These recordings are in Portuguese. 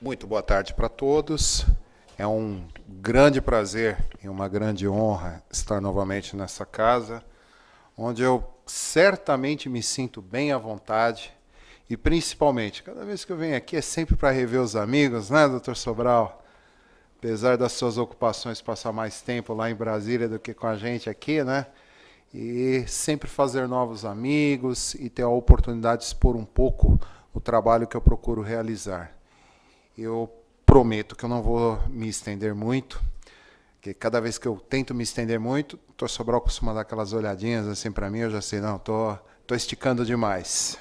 Muito boa tarde para todos. É um grande prazer e uma grande honra estar novamente nessa casa, onde eu certamente me sinto bem à vontade e principalmente, cada vez que eu venho aqui é sempre para rever os amigos, né, doutor Sobral? Apesar das suas ocupações passar mais tempo lá em Brasília do que com a gente aqui, né? E sempre fazer novos amigos e ter a oportunidade de expor um pouco o trabalho que eu procuro realizar. Eu prometo que eu não vou me estender muito, porque cada vez que eu tento me estender muito, o Dr. Sobral costuma dar aquelas olhadinhas assim para mim, eu já sei, não, estou tô, tô esticando demais.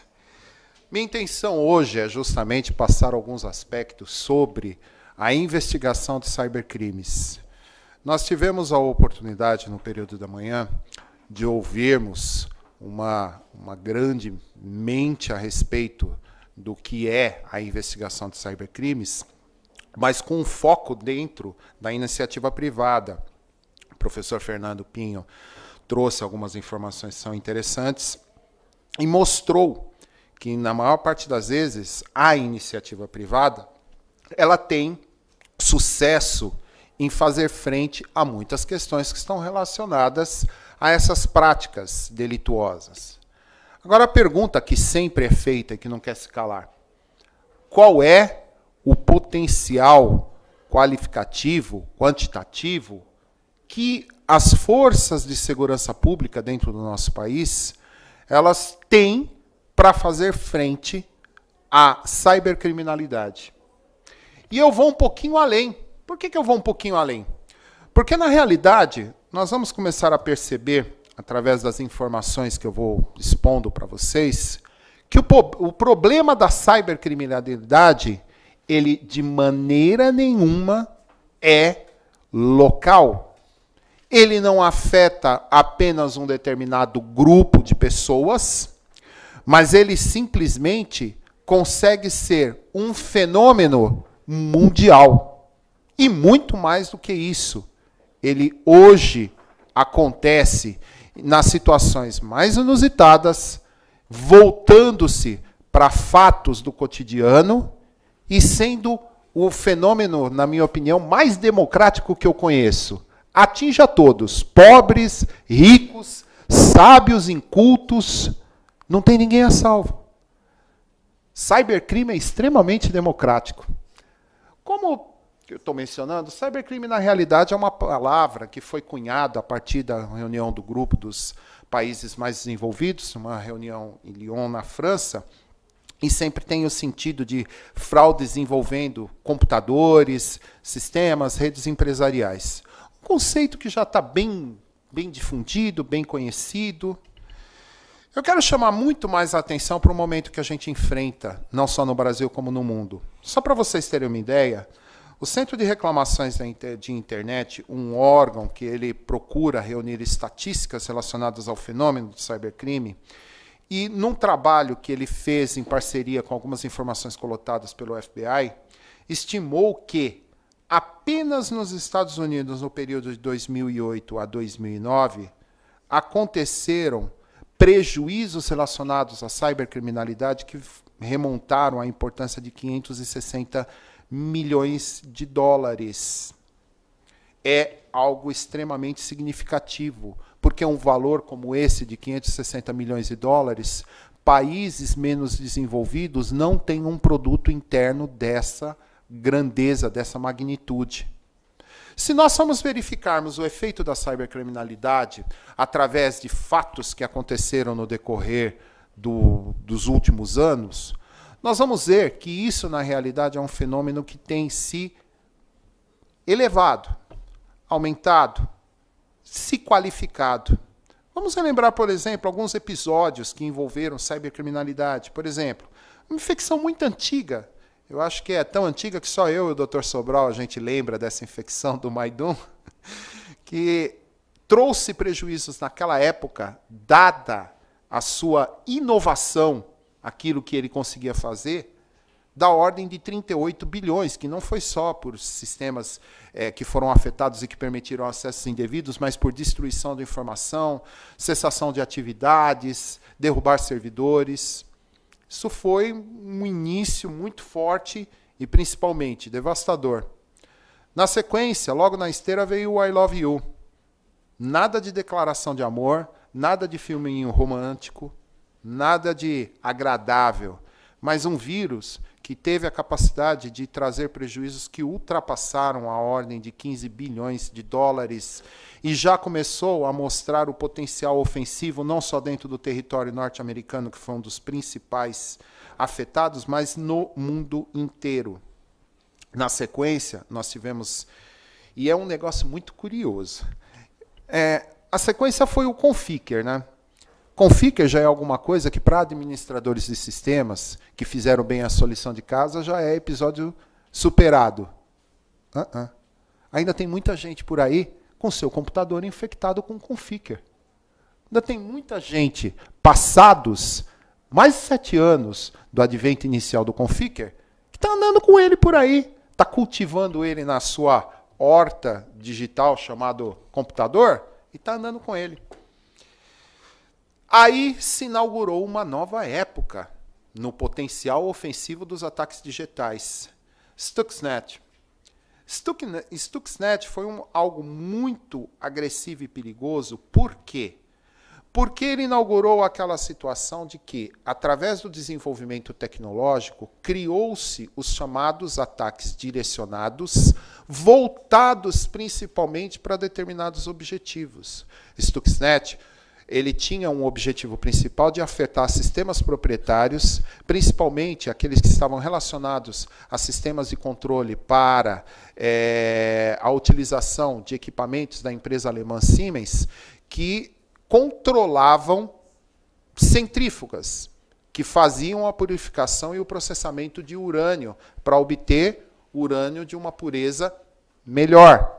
Minha intenção hoje é justamente passar alguns aspectos sobre a investigação de cybercrimes. Nós tivemos a oportunidade, no período da manhã, de ouvirmos uma, uma grande mente a respeito do que é a investigação de cybercrimes, mas com um foco dentro da iniciativa privada. O professor Fernando Pinho trouxe algumas informações que são interessantes e mostrou que na maior parte das vezes a iniciativa privada ela tem sucesso em fazer frente a muitas questões que estão relacionadas a essas práticas delituosas. Agora a pergunta que sempre é feita e que não quer se calar: qual é o potencial qualificativo, quantitativo que as forças de segurança pública dentro do nosso país elas têm para fazer frente à cibercriminalidade? E eu vou um pouquinho além. Por que, que eu vou um pouquinho além? Porque na realidade nós vamos começar a perceber através das informações que eu vou expondo para vocês, que o, o problema da cibercriminalidade, ele de maneira nenhuma é local. Ele não afeta apenas um determinado grupo de pessoas, mas ele simplesmente consegue ser um fenômeno mundial. E muito mais do que isso. Ele hoje acontece nas situações mais inusitadas, voltando-se para fatos do cotidiano e sendo o fenômeno, na minha opinião, mais democrático que eu conheço. Atinge a todos, pobres, ricos, sábios, incultos, não tem ninguém a salvo. Cybercrime é extremamente democrático. Como que eu estou mencionando, cybercrime na realidade é uma palavra que foi cunhada a partir da reunião do grupo dos países mais desenvolvidos, uma reunião em Lyon, na França, e sempre tem o sentido de fraudes envolvendo computadores, sistemas, redes empresariais. Um conceito que já está bem, bem difundido, bem conhecido. Eu quero chamar muito mais a atenção para o momento que a gente enfrenta, não só no Brasil como no mundo. Só para vocês terem uma ideia, o Centro de Reclamações de Internet, um órgão que ele procura reunir estatísticas relacionadas ao fenômeno do cybercrime, e num trabalho que ele fez em parceria com algumas informações coletadas pelo FBI, estimou que apenas nos Estados Unidos, no período de 2008 a 2009, aconteceram prejuízos relacionados à cibercriminalidade que remontaram à importância de 560 milhões milhões de dólares. É algo extremamente significativo, porque um valor como esse de 560 milhões de dólares, países menos desenvolvidos não têm um produto interno dessa grandeza, dessa magnitude. Se nós formos verificarmos o efeito da cibercriminalidade através de fatos que aconteceram no decorrer do, dos últimos anos, nós vamos ver que isso, na realidade, é um fenômeno que tem se elevado, aumentado, se qualificado. Vamos relembrar, por exemplo, alguns episódios que envolveram cibercriminalidade. Por exemplo, uma infecção muito antiga. Eu acho que é tão antiga que só eu e o Dr. Sobral a gente lembra dessa infecção do Maidum, que trouxe prejuízos naquela época, dada a sua inovação aquilo que ele conseguia fazer, da ordem de 38 bilhões, que não foi só por sistemas é, que foram afetados e que permitiram acessos indevidos, mas por destruição de informação, cessação de atividades, derrubar servidores. Isso foi um início muito forte e principalmente devastador. Na sequência, logo na esteira, veio o I Love You. Nada de declaração de amor, nada de filminho romântico, nada de agradável, mas um vírus que teve a capacidade de trazer prejuízos que ultrapassaram a ordem de 15 bilhões de dólares e já começou a mostrar o potencial ofensivo não só dentro do território norte-americano, que foi um dos principais afetados, mas no mundo inteiro. Na sequência, nós tivemos e é um negócio muito curioso. É, a sequência foi o Conficker, né? Configure já é alguma coisa que para administradores de sistemas que fizeram bem a solução de casa já é episódio superado. Uh -uh. Ainda tem muita gente por aí com seu computador infectado com Configure. Ainda tem muita gente passados mais de sete anos do advento inicial do Configure que está andando com ele por aí, está cultivando ele na sua horta digital chamado computador e está andando com ele. Aí se inaugurou uma nova época no potencial ofensivo dos ataques digitais. Stuxnet. Stuxnet foi um, algo muito agressivo e perigoso. Por quê? Porque ele inaugurou aquela situação de que, através do desenvolvimento tecnológico, criou-se os chamados ataques direcionados, voltados principalmente para determinados objetivos. Stuxnet ele tinha um objetivo principal de afetar sistemas proprietários, principalmente aqueles que estavam relacionados a sistemas de controle para é, a utilização de equipamentos da empresa alemã Siemens, que controlavam centrífugas, que faziam a purificação e o processamento de urânio para obter urânio de uma pureza melhor.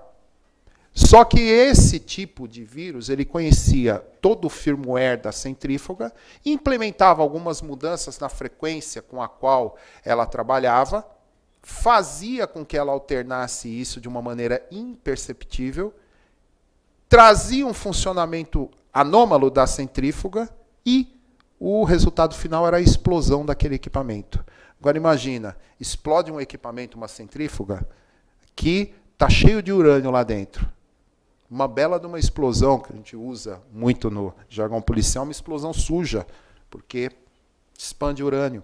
Só que esse tipo de vírus, ele conhecia todo o firmware da centrífuga, implementava algumas mudanças na frequência com a qual ela trabalhava, fazia com que ela alternasse isso de uma maneira imperceptível, trazia um funcionamento anômalo da centrífuga e o resultado final era a explosão daquele equipamento. Agora imagina, explode um equipamento, uma centrífuga, que está cheio de urânio lá dentro uma bela de uma explosão, que a gente usa muito no jargão policial, uma explosão suja, porque expande urânio.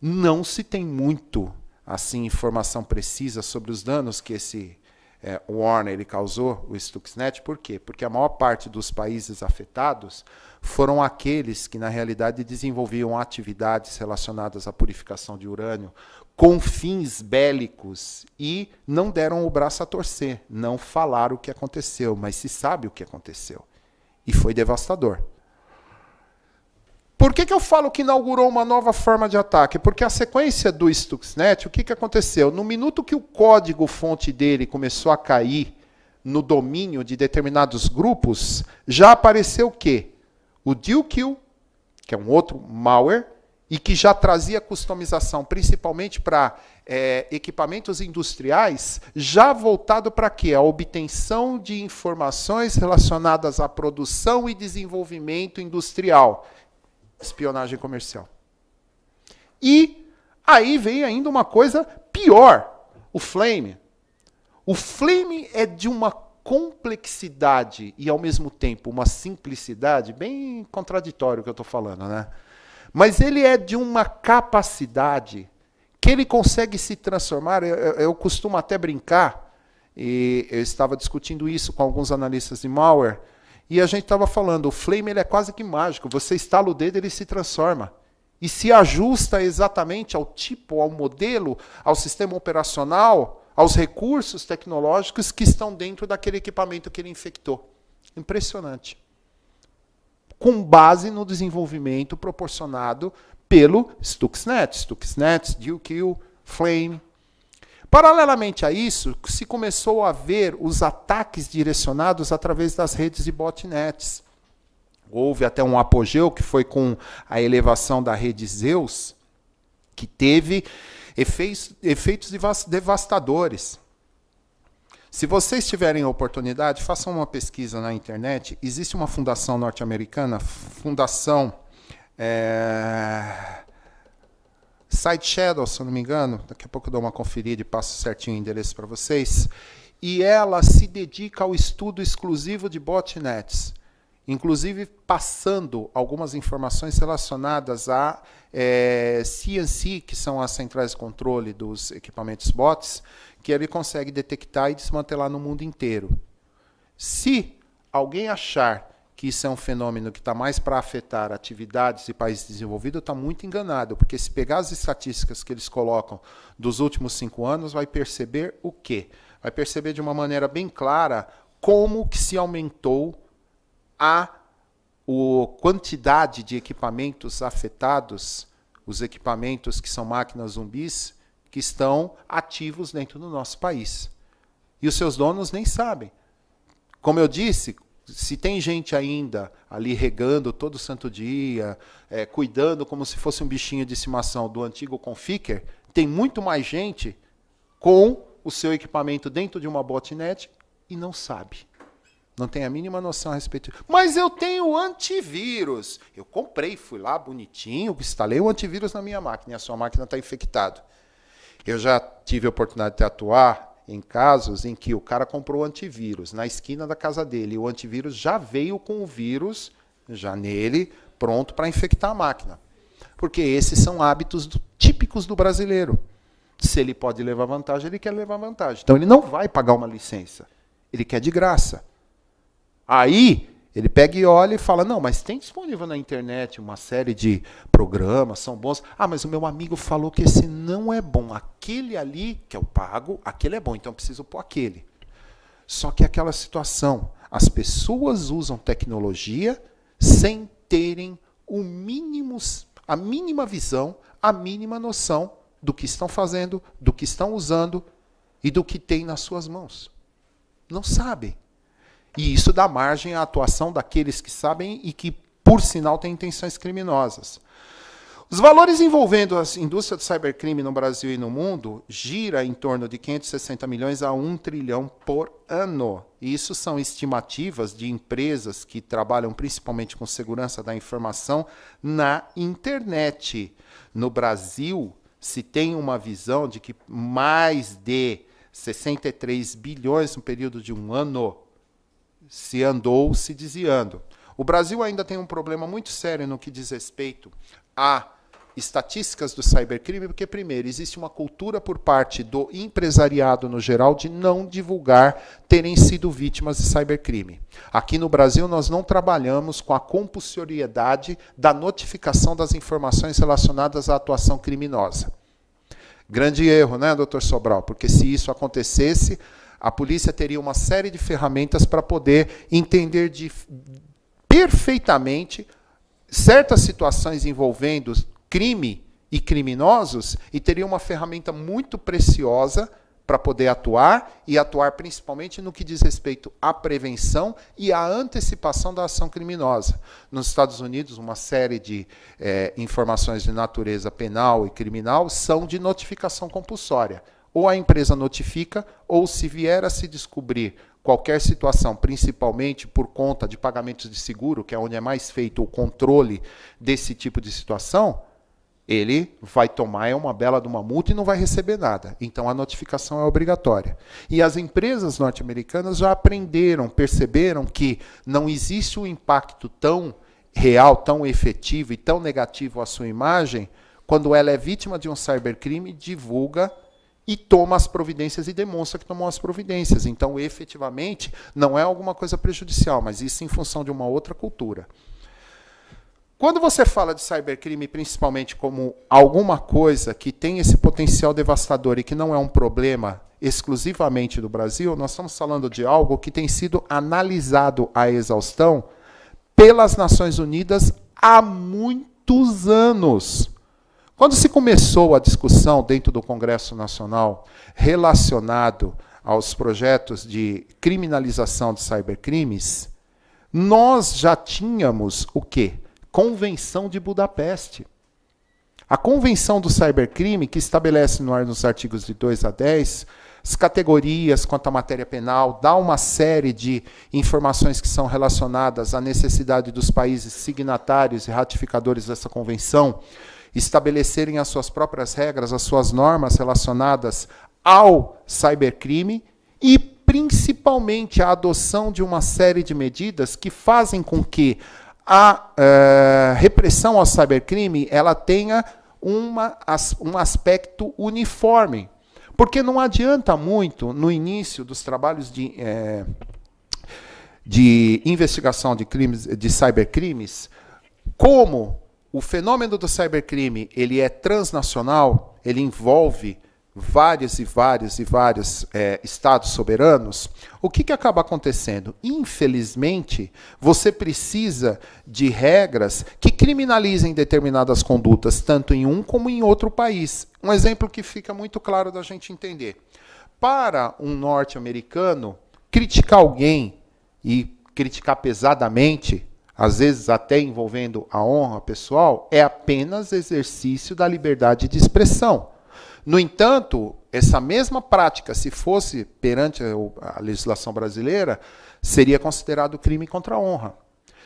Não se tem muito assim informação precisa sobre os danos que esse é, Warner ele causou, o Stuxnet, por quê? Porque a maior parte dos países afetados foram aqueles que, na realidade, desenvolviam atividades relacionadas à purificação de urânio, com fins bélicos e não deram o braço a torcer, não falaram o que aconteceu, mas se sabe o que aconteceu. E foi devastador. Por que, que eu falo que inaugurou uma nova forma de ataque? Porque a sequência do Stuxnet, o que, que aconteceu? No minuto que o código-fonte dele começou a cair no domínio de determinados grupos, já apareceu o quê? O DillKill, que é um outro malware, e que já trazia customização, principalmente para é, equipamentos industriais, já voltado para quê? A obtenção de informações relacionadas à produção e desenvolvimento industrial, espionagem comercial. E aí vem ainda uma coisa pior, o flame. O flame é de uma complexidade e ao mesmo tempo uma simplicidade bem contraditório que eu estou falando, né? Mas ele é de uma capacidade que ele consegue se transformar. Eu, eu costumo até brincar, e eu estava discutindo isso com alguns analistas de malware, e a gente estava falando: o Flame ele é quase que mágico. Você estala o dedo, ele se transforma e se ajusta exatamente ao tipo, ao modelo, ao sistema operacional, aos recursos tecnológicos que estão dentro daquele equipamento que ele infectou. Impressionante com base no desenvolvimento proporcionado pelo Stuxnet, Stuxnet, DuQ, Flame. Paralelamente a isso, se começou a ver os ataques direcionados através das redes de botnets. Houve até um apogeu que foi com a elevação da rede Zeus, que teve efeitos, efeitos devastadores. Se vocês tiverem a oportunidade, façam uma pesquisa na internet. Existe uma fundação norte-americana, Fundação é... Side Shadow, se eu não me engano. Daqui a pouco eu dou uma conferida e passo certinho o endereço para vocês. E ela se dedica ao estudo exclusivo de botnets, inclusive passando algumas informações relacionadas a é, CNC, que são as centrais de controle dos equipamentos bots que ele consegue detectar e desmantelar no mundo inteiro. Se alguém achar que isso é um fenômeno que está mais para afetar atividades de países desenvolvidos, está muito enganado, porque se pegar as estatísticas que eles colocam dos últimos cinco anos, vai perceber o quê? Vai perceber de uma maneira bem clara como que se aumentou a o, quantidade de equipamentos afetados, os equipamentos que são máquinas zumbis, que estão ativos dentro do nosso país. E os seus donos nem sabem. Como eu disse, se tem gente ainda ali regando todo santo dia, é, cuidando como se fosse um bichinho de estimação do antigo Conficker, tem muito mais gente com o seu equipamento dentro de uma botnet e não sabe. Não tem a mínima noção a respeito. Mas eu tenho antivírus. Eu comprei, fui lá bonitinho, instalei o antivírus na minha máquina e a sua máquina está infectada. Eu já tive a oportunidade de atuar em casos em que o cara comprou antivírus na esquina da casa dele. E o antivírus já veio com o vírus já nele, pronto para infectar a máquina. Porque esses são hábitos do, típicos do brasileiro. Se ele pode levar vantagem, ele quer levar vantagem. Então ele não vai pagar uma licença. Ele quer de graça. Aí ele pega e olha e fala: Não, mas tem disponível na internet uma série de programas, são bons. Ah, mas o meu amigo falou que esse não é bom. Aquele ali, que é o pago, aquele é bom, então eu preciso pôr aquele. Só que é aquela situação, as pessoas usam tecnologia sem terem o mínimo, a mínima visão, a mínima noção do que estão fazendo, do que estão usando e do que tem nas suas mãos. Não sabem. E isso dá margem à atuação daqueles que sabem e que, por sinal, têm intenções criminosas. Os valores envolvendo a indústria do cybercrime no Brasil e no mundo gira em torno de 560 milhões a 1 trilhão por ano. E isso são estimativas de empresas que trabalham principalmente com segurança da informação na internet. No Brasil, se tem uma visão de que mais de 63 bilhões no período de um ano se andou se desviando. O Brasil ainda tem um problema muito sério no que diz respeito a estatísticas do cybercrime, porque, primeiro, existe uma cultura por parte do empresariado no geral de não divulgar terem sido vítimas de cybercrime. Aqui no Brasil, nós não trabalhamos com a compulsoriedade da notificação das informações relacionadas à atuação criminosa. Grande erro, né, doutor Sobral? Porque se isso acontecesse, a polícia teria uma série de ferramentas para poder entender de, perfeitamente certas situações envolvendo crime e criminosos e teria uma ferramenta muito preciosa para poder atuar e atuar principalmente no que diz respeito à prevenção e à antecipação da ação criminosa. Nos Estados Unidos, uma série de eh, informações de natureza penal e criminal são de notificação compulsória ou a empresa notifica, ou se vier a se descobrir qualquer situação, principalmente por conta de pagamentos de seguro, que é onde é mais feito o controle desse tipo de situação, ele vai tomar é uma bela de uma multa e não vai receber nada. Então a notificação é obrigatória. E as empresas norte-americanas já aprenderam, perceberam que não existe um impacto tão real, tão efetivo e tão negativo à sua imagem quando ela é vítima de um cybercrime, divulga e toma as providências e demonstra que tomou as providências. Então, efetivamente, não é alguma coisa prejudicial, mas isso em função de uma outra cultura. Quando você fala de cybercrime, principalmente como alguma coisa que tem esse potencial devastador e que não é um problema exclusivamente do Brasil, nós estamos falando de algo que tem sido analisado à exaustão pelas Nações Unidas há muitos anos. Quando se começou a discussão dentro do Congresso Nacional relacionado aos projetos de criminalização de cybercrimes, nós já tínhamos o quê? Convenção de Budapeste. A Convenção do Cybercrime, que estabelece nos artigos de 2 a 10 as categorias quanto à matéria penal, dá uma série de informações que são relacionadas à necessidade dos países signatários e ratificadores dessa convenção estabelecerem as suas próprias regras, as suas normas relacionadas ao cybercrime e principalmente a adoção de uma série de medidas que fazem com que a eh, repressão ao cybercrime ela tenha uma, as, um aspecto uniforme. Porque não adianta muito, no início dos trabalhos de, eh, de investigação de crimes de cybercrimes, como o fenômeno do cybercrime ele é transnacional, ele envolve vários e vários e vários é, estados soberanos, o que, que acaba acontecendo? Infelizmente, você precisa de regras que criminalizem determinadas condutas, tanto em um como em outro país. Um exemplo que fica muito claro da gente entender. Para um norte-americano, criticar alguém e criticar pesadamente às vezes até envolvendo a honra pessoal, é apenas exercício da liberdade de expressão. No entanto, essa mesma prática, se fosse perante a legislação brasileira, seria considerado crime contra a honra.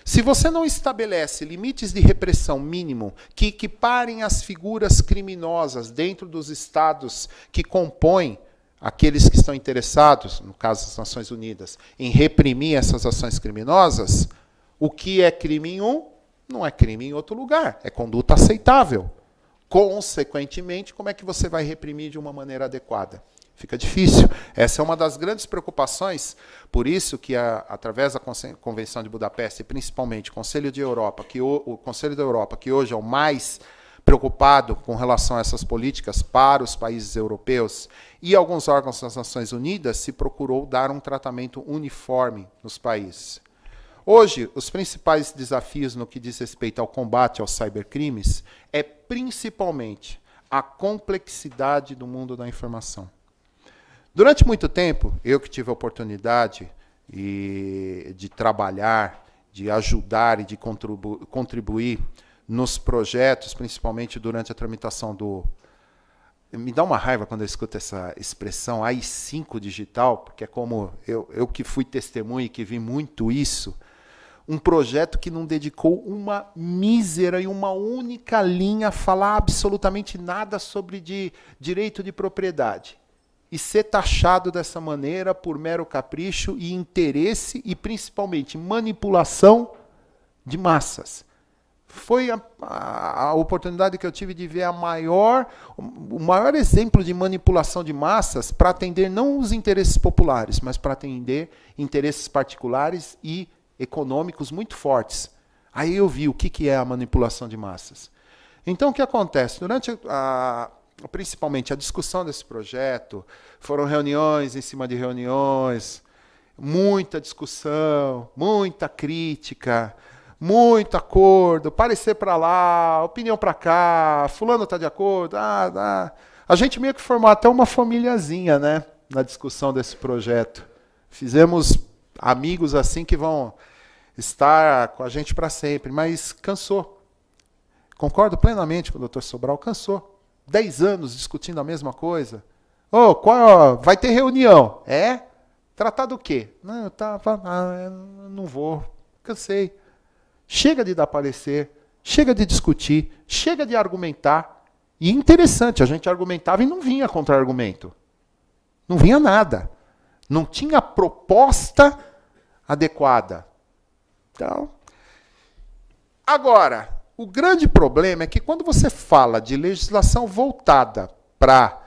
Se você não estabelece limites de repressão mínimo que equiparem as figuras criminosas dentro dos estados que compõem aqueles que estão interessados, no caso das Nações Unidas, em reprimir essas ações criminosas, o que é crime em um, não é crime em outro lugar. É conduta aceitável. Consequentemente, como é que você vai reprimir de uma maneira adequada? Fica difícil. Essa é uma das grandes preocupações, por isso que, a, através da Convenção de Budapeste, principalmente o Conselho de Europa, que o, o Conselho da Europa, que hoje é o mais preocupado com relação a essas políticas para os países europeus e alguns órgãos das Nações Unidas, se procurou dar um tratamento uniforme nos países. Hoje, os principais desafios no que diz respeito ao combate aos cybercrimes é principalmente a complexidade do mundo da informação. Durante muito tempo, eu que tive a oportunidade e, de trabalhar, de ajudar e de contribu contribuir nos projetos, principalmente durante a tramitação do. Me dá uma raiva quando eu escuto essa expressão AI5 digital, porque é como eu, eu que fui testemunha e que vi muito isso um projeto que não dedicou uma mísera e uma única linha a falar absolutamente nada sobre de direito de propriedade. E ser taxado dessa maneira por mero capricho e interesse e principalmente manipulação de massas. Foi a, a, a oportunidade que eu tive de ver a maior, o maior exemplo de manipulação de massas para atender não os interesses populares, mas para atender interesses particulares e econômicos muito fortes. Aí eu vi o que, que é a manipulação de massas. Então, o que acontece? Durante a, principalmente a discussão desse projeto, foram reuniões em cima de reuniões, muita discussão, muita crítica, muito acordo, parecer para lá, opinião para cá, fulano está de acordo, ah, ah. a gente meio que formou até uma famíliazinha, né, na discussão desse projeto. Fizemos amigos assim que vão estar com a gente para sempre, mas cansou. Concordo plenamente com o Dr. Sobral, cansou. Dez anos discutindo a mesma coisa. Ô, oh, qual, vai ter reunião. É? Tratar do quê? Não, eu tava, ah, não vou. Cansei. Chega de dar parecer, chega de discutir, chega de argumentar. E interessante, a gente argumentava e não vinha contra-argumento. Não vinha nada. Não tinha proposta adequada. Então, agora, o grande problema é que quando você fala de legislação voltada para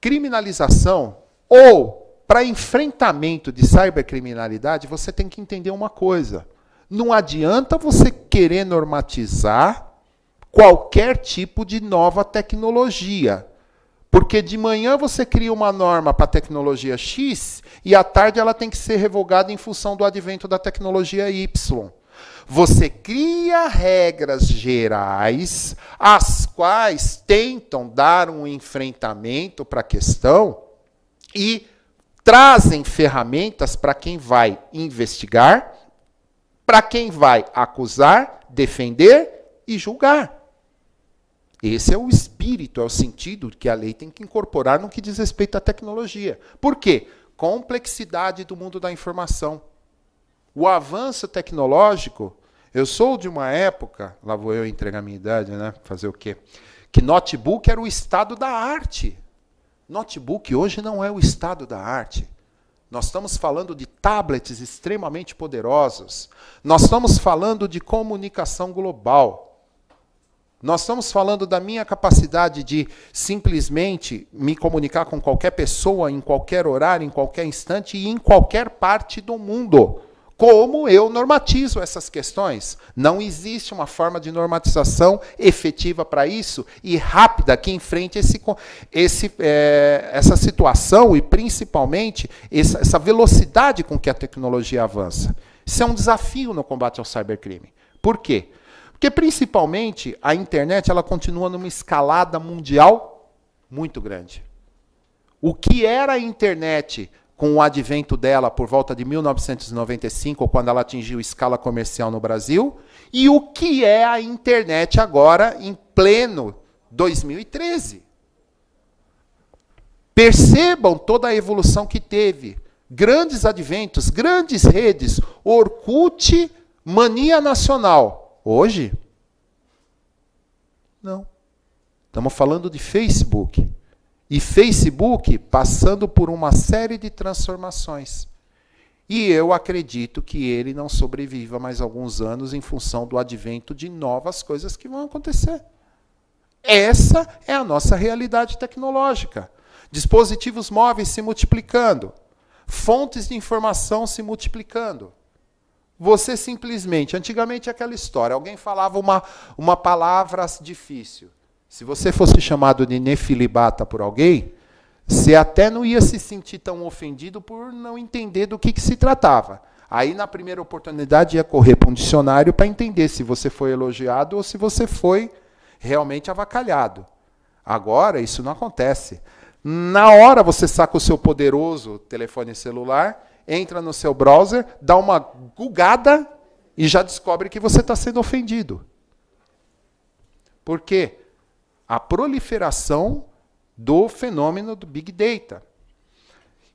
criminalização ou para enfrentamento de cybercriminalidade, você tem que entender uma coisa. Não adianta você querer normatizar qualquer tipo de nova tecnologia. Porque de manhã você cria uma norma para a tecnologia X e à tarde ela tem que ser revogada em função do advento da tecnologia Y. Você cria regras gerais, as quais tentam dar um enfrentamento para a questão e trazem ferramentas para quem vai investigar, para quem vai acusar, defender e julgar. Esse é o espírito, é o sentido que a lei tem que incorporar no que diz respeito à tecnologia. Por quê? Complexidade do mundo da informação. O avanço tecnológico. Eu sou de uma época, lá vou eu entregar a minha idade, né? Fazer o quê? Que notebook era o estado da arte. Notebook hoje não é o estado da arte. Nós estamos falando de tablets extremamente poderosos. Nós estamos falando de comunicação global. Nós estamos falando da minha capacidade de simplesmente me comunicar com qualquer pessoa, em qualquer horário, em qualquer instante e em qualquer parte do mundo. Como eu normatizo essas questões? Não existe uma forma de normatização efetiva para isso e rápida que enfrente esse, esse, é, essa situação e, principalmente, essa, essa velocidade com que a tecnologia avança. Isso é um desafio no combate ao cybercrime. Por quê? Porque principalmente a internet ela continua numa escalada mundial muito grande. O que era a internet com o advento dela por volta de 1995, quando ela atingiu escala comercial no Brasil, e o que é a internet agora em pleno 2013. Percebam toda a evolução que teve. Grandes adventos, grandes redes, Orkut, mania nacional. Hoje? Não. Estamos falando de Facebook. E Facebook passando por uma série de transformações. E eu acredito que ele não sobreviva mais alguns anos em função do advento de novas coisas que vão acontecer. Essa é a nossa realidade tecnológica. Dispositivos móveis se multiplicando, fontes de informação se multiplicando, você simplesmente. Antigamente é aquela história, alguém falava uma, uma palavra difícil. Se você fosse chamado de nefilibata por alguém, você até não ia se sentir tão ofendido por não entender do que, que se tratava. Aí, na primeira oportunidade, ia correr para um dicionário para entender se você foi elogiado ou se você foi realmente avacalhado. Agora, isso não acontece. Na hora, você saca o seu poderoso telefone celular entra no seu browser, dá uma gugada e já descobre que você está sendo ofendido. Porque a proliferação do fenômeno do Big Data.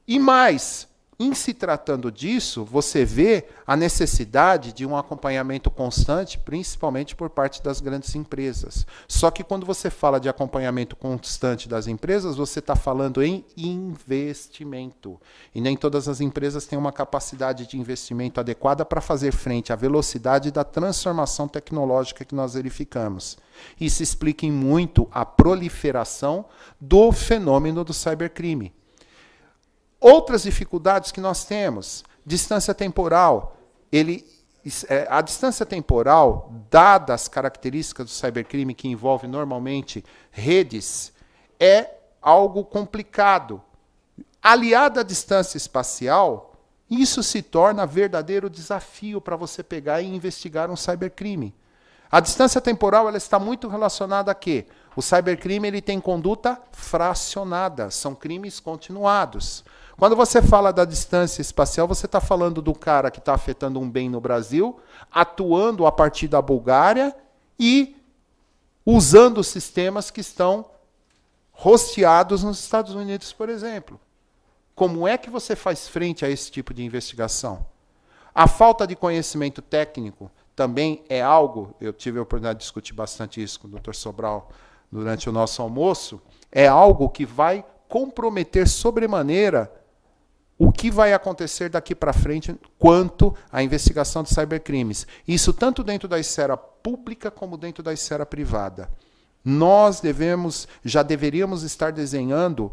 E mais, em se tratando disso, você vê a necessidade de um acompanhamento constante, principalmente por parte das grandes empresas. Só que quando você fala de acompanhamento constante das empresas, você está falando em investimento. E nem todas as empresas têm uma capacidade de investimento adequada para fazer frente à velocidade da transformação tecnológica que nós verificamos. Isso explica muito a proliferação do fenômeno do cybercrime Outras dificuldades que nós temos, distância temporal. Ele, é, a distância temporal, dadas as características do cybercrime que envolve normalmente redes, é algo complicado. Aliada à distância espacial, isso se torna verdadeiro desafio para você pegar e investigar um cybercrime. A distância temporal ela está muito relacionada a quê? O cybercrime ele tem conduta fracionada, são crimes continuados. Quando você fala da distância espacial, você está falando do cara que está afetando um bem no Brasil, atuando a partir da Bulgária e usando sistemas que estão rosteados nos Estados Unidos, por exemplo. Como é que você faz frente a esse tipo de investigação? A falta de conhecimento técnico também é algo, eu tive a oportunidade de discutir bastante isso com o Dr. Sobral durante o nosso almoço, é algo que vai comprometer sobremaneira o que vai acontecer daqui para frente quanto à investigação de cybercrimes. Isso tanto dentro da esfera pública como dentro da esfera privada. Nós devemos, já deveríamos estar desenhando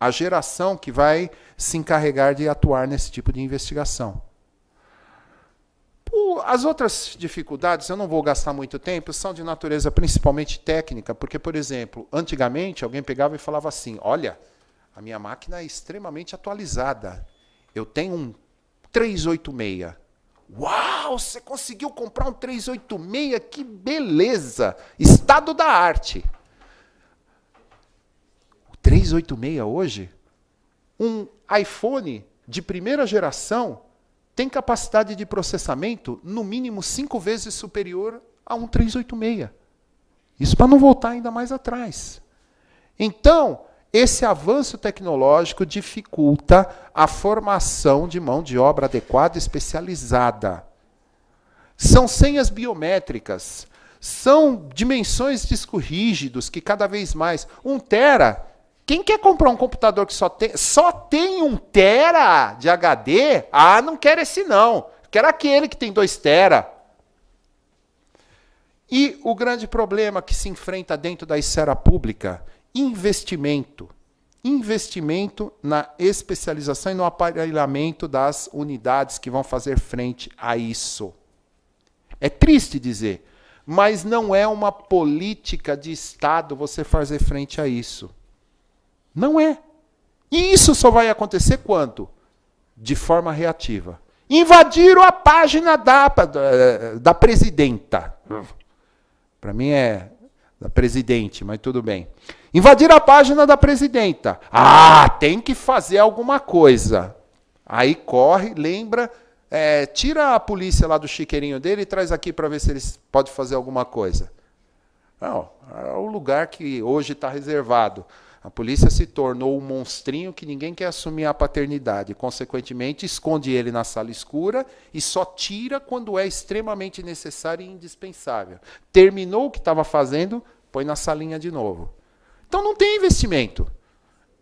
a geração que vai se encarregar de atuar nesse tipo de investigação. As outras dificuldades, eu não vou gastar muito tempo, são de natureza principalmente técnica, porque, por exemplo, antigamente alguém pegava e falava assim: olha, a minha máquina é extremamente atualizada. Eu tenho um 386. Uau, você conseguiu comprar um 386, que beleza! Estado da arte. O 386 hoje, um iPhone de primeira geração tem capacidade de processamento no mínimo cinco vezes superior a um 386. Isso para não voltar ainda mais atrás. Então, esse avanço tecnológico dificulta a formação de mão de obra adequada e especializada. São senhas biométricas, são dimensões de disco rígidos que cada vez mais. Um tera. Quem quer comprar um computador que só tem, só tem um tera de HD? Ah, não quero esse não. Quero aquele que tem dois tera. E o grande problema que se enfrenta dentro da esfera pública investimento. Investimento na especialização e no aparelhamento das unidades que vão fazer frente a isso. É triste dizer, mas não é uma política de Estado você fazer frente a isso. Não é. E isso só vai acontecer quando? De forma reativa. Invadiram a página da, da, da presidenta. Para mim é da presidente, mas tudo bem. Invadir a página da presidenta. Ah, tem que fazer alguma coisa. Aí corre, lembra, é, tira a polícia lá do chiqueirinho dele e traz aqui para ver se eles podem fazer alguma coisa. Não, é o lugar que hoje está reservado. A polícia se tornou um monstrinho que ninguém quer assumir a paternidade. Consequentemente, esconde ele na sala escura e só tira quando é extremamente necessário e indispensável. Terminou o que estava fazendo, põe na salinha de novo. Então não tem investimento.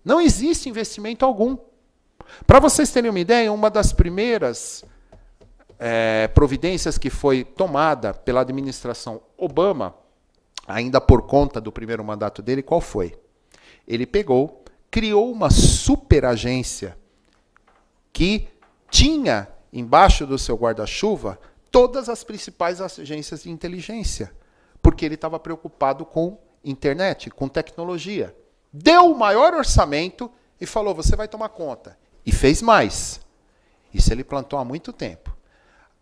Não existe investimento algum. Para vocês terem uma ideia, uma das primeiras é, providências que foi tomada pela administração Obama, ainda por conta do primeiro mandato dele, qual foi? Ele pegou, criou uma superagência que tinha embaixo do seu guarda-chuva todas as principais agências de inteligência, porque ele estava preocupado com internet, com tecnologia. Deu o maior orçamento e falou: você vai tomar conta. E fez mais. Isso ele plantou há muito tempo.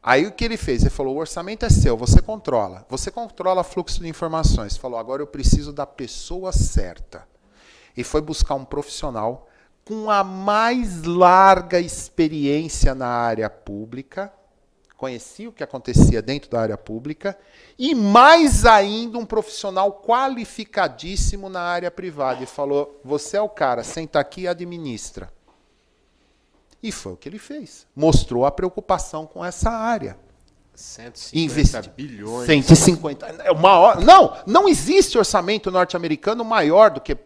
Aí o que ele fez? Ele falou: o orçamento é seu, você controla. Você controla fluxo de informações. Falou: agora eu preciso da pessoa certa. E foi buscar um profissional com a mais larga experiência na área pública conhecia o que acontecia dentro da área pública, e mais ainda um profissional qualificadíssimo na área privada. E falou: Você é o cara, senta aqui e administra. E foi o que ele fez. Mostrou a preocupação com essa área. 150 Investi bilhões. 150. É uma hora. Não, não existe orçamento norte-americano maior do que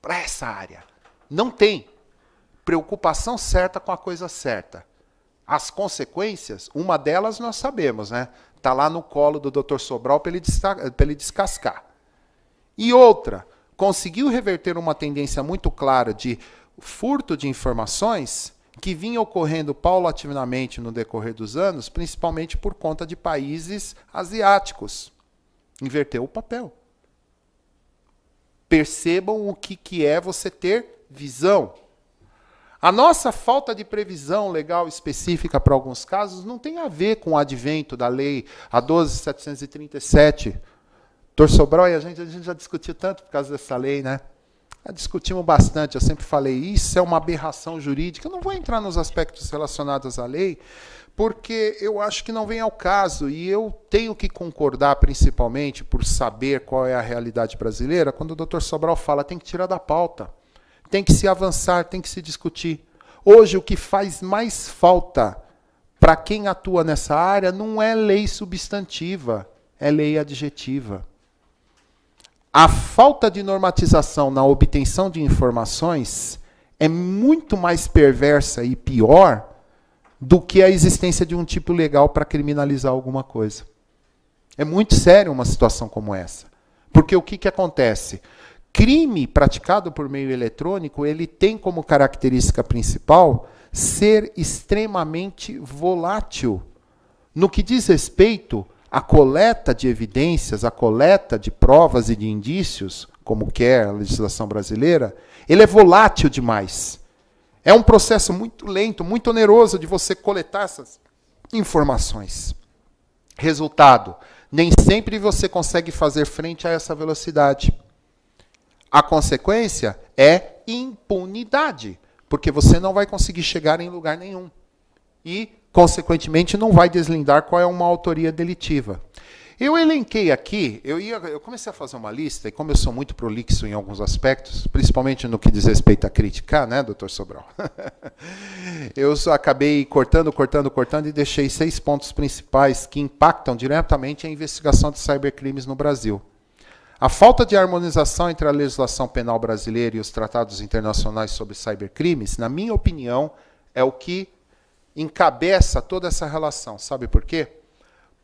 para essa área. Não tem. Preocupação certa com a coisa certa. As consequências, uma delas nós sabemos, né? Está lá no colo do Dr. Sobral para ele, descascar. E outra, conseguiu reverter uma tendência muito clara de furto de informações que vinha ocorrendo paulatinamente no decorrer dos anos, principalmente por conta de países asiáticos. Inverteu o papel. Percebam o que, que é você ter visão. A nossa falta de previsão legal específica para alguns casos não tem a ver com o advento da lei a 12737. Sobral e a gente, a gente já discutiu tanto por causa dessa lei, né? Já discutimos bastante, eu sempre falei, isso é uma aberração jurídica. Eu não vou entrar nos aspectos relacionados à lei, porque eu acho que não vem ao caso e eu tenho que concordar principalmente por saber qual é a realidade brasileira, quando o Dr. Sobral fala tem que tirar da pauta tem que se avançar, tem que se discutir. Hoje, o que faz mais falta para quem atua nessa área não é lei substantiva, é lei adjetiva. A falta de normatização na obtenção de informações é muito mais perversa e pior do que a existência de um tipo legal para criminalizar alguma coisa. É muito sério uma situação como essa. Porque o que, que acontece? crime praticado por meio eletrônico, ele tem como característica principal ser extremamente volátil. No que diz respeito à coleta de evidências, à coleta de provas e de indícios, como quer a legislação brasileira, ele é volátil demais. É um processo muito lento, muito oneroso de você coletar essas informações. Resultado: nem sempre você consegue fazer frente a essa velocidade. A consequência é impunidade, porque você não vai conseguir chegar em lugar nenhum. E, consequentemente, não vai deslindar qual é uma autoria delitiva. Eu elenquei aqui, eu, ia, eu comecei a fazer uma lista, e como eu sou muito prolixo em alguns aspectos, principalmente no que diz respeito a criticar, né, doutor Sobral? eu acabei cortando, cortando, cortando e deixei seis pontos principais que impactam diretamente a investigação de cybercrimes no Brasil. A falta de harmonização entre a legislação penal brasileira e os tratados internacionais sobre cybercrimes, na minha opinião, é o que encabeça toda essa relação. Sabe por quê?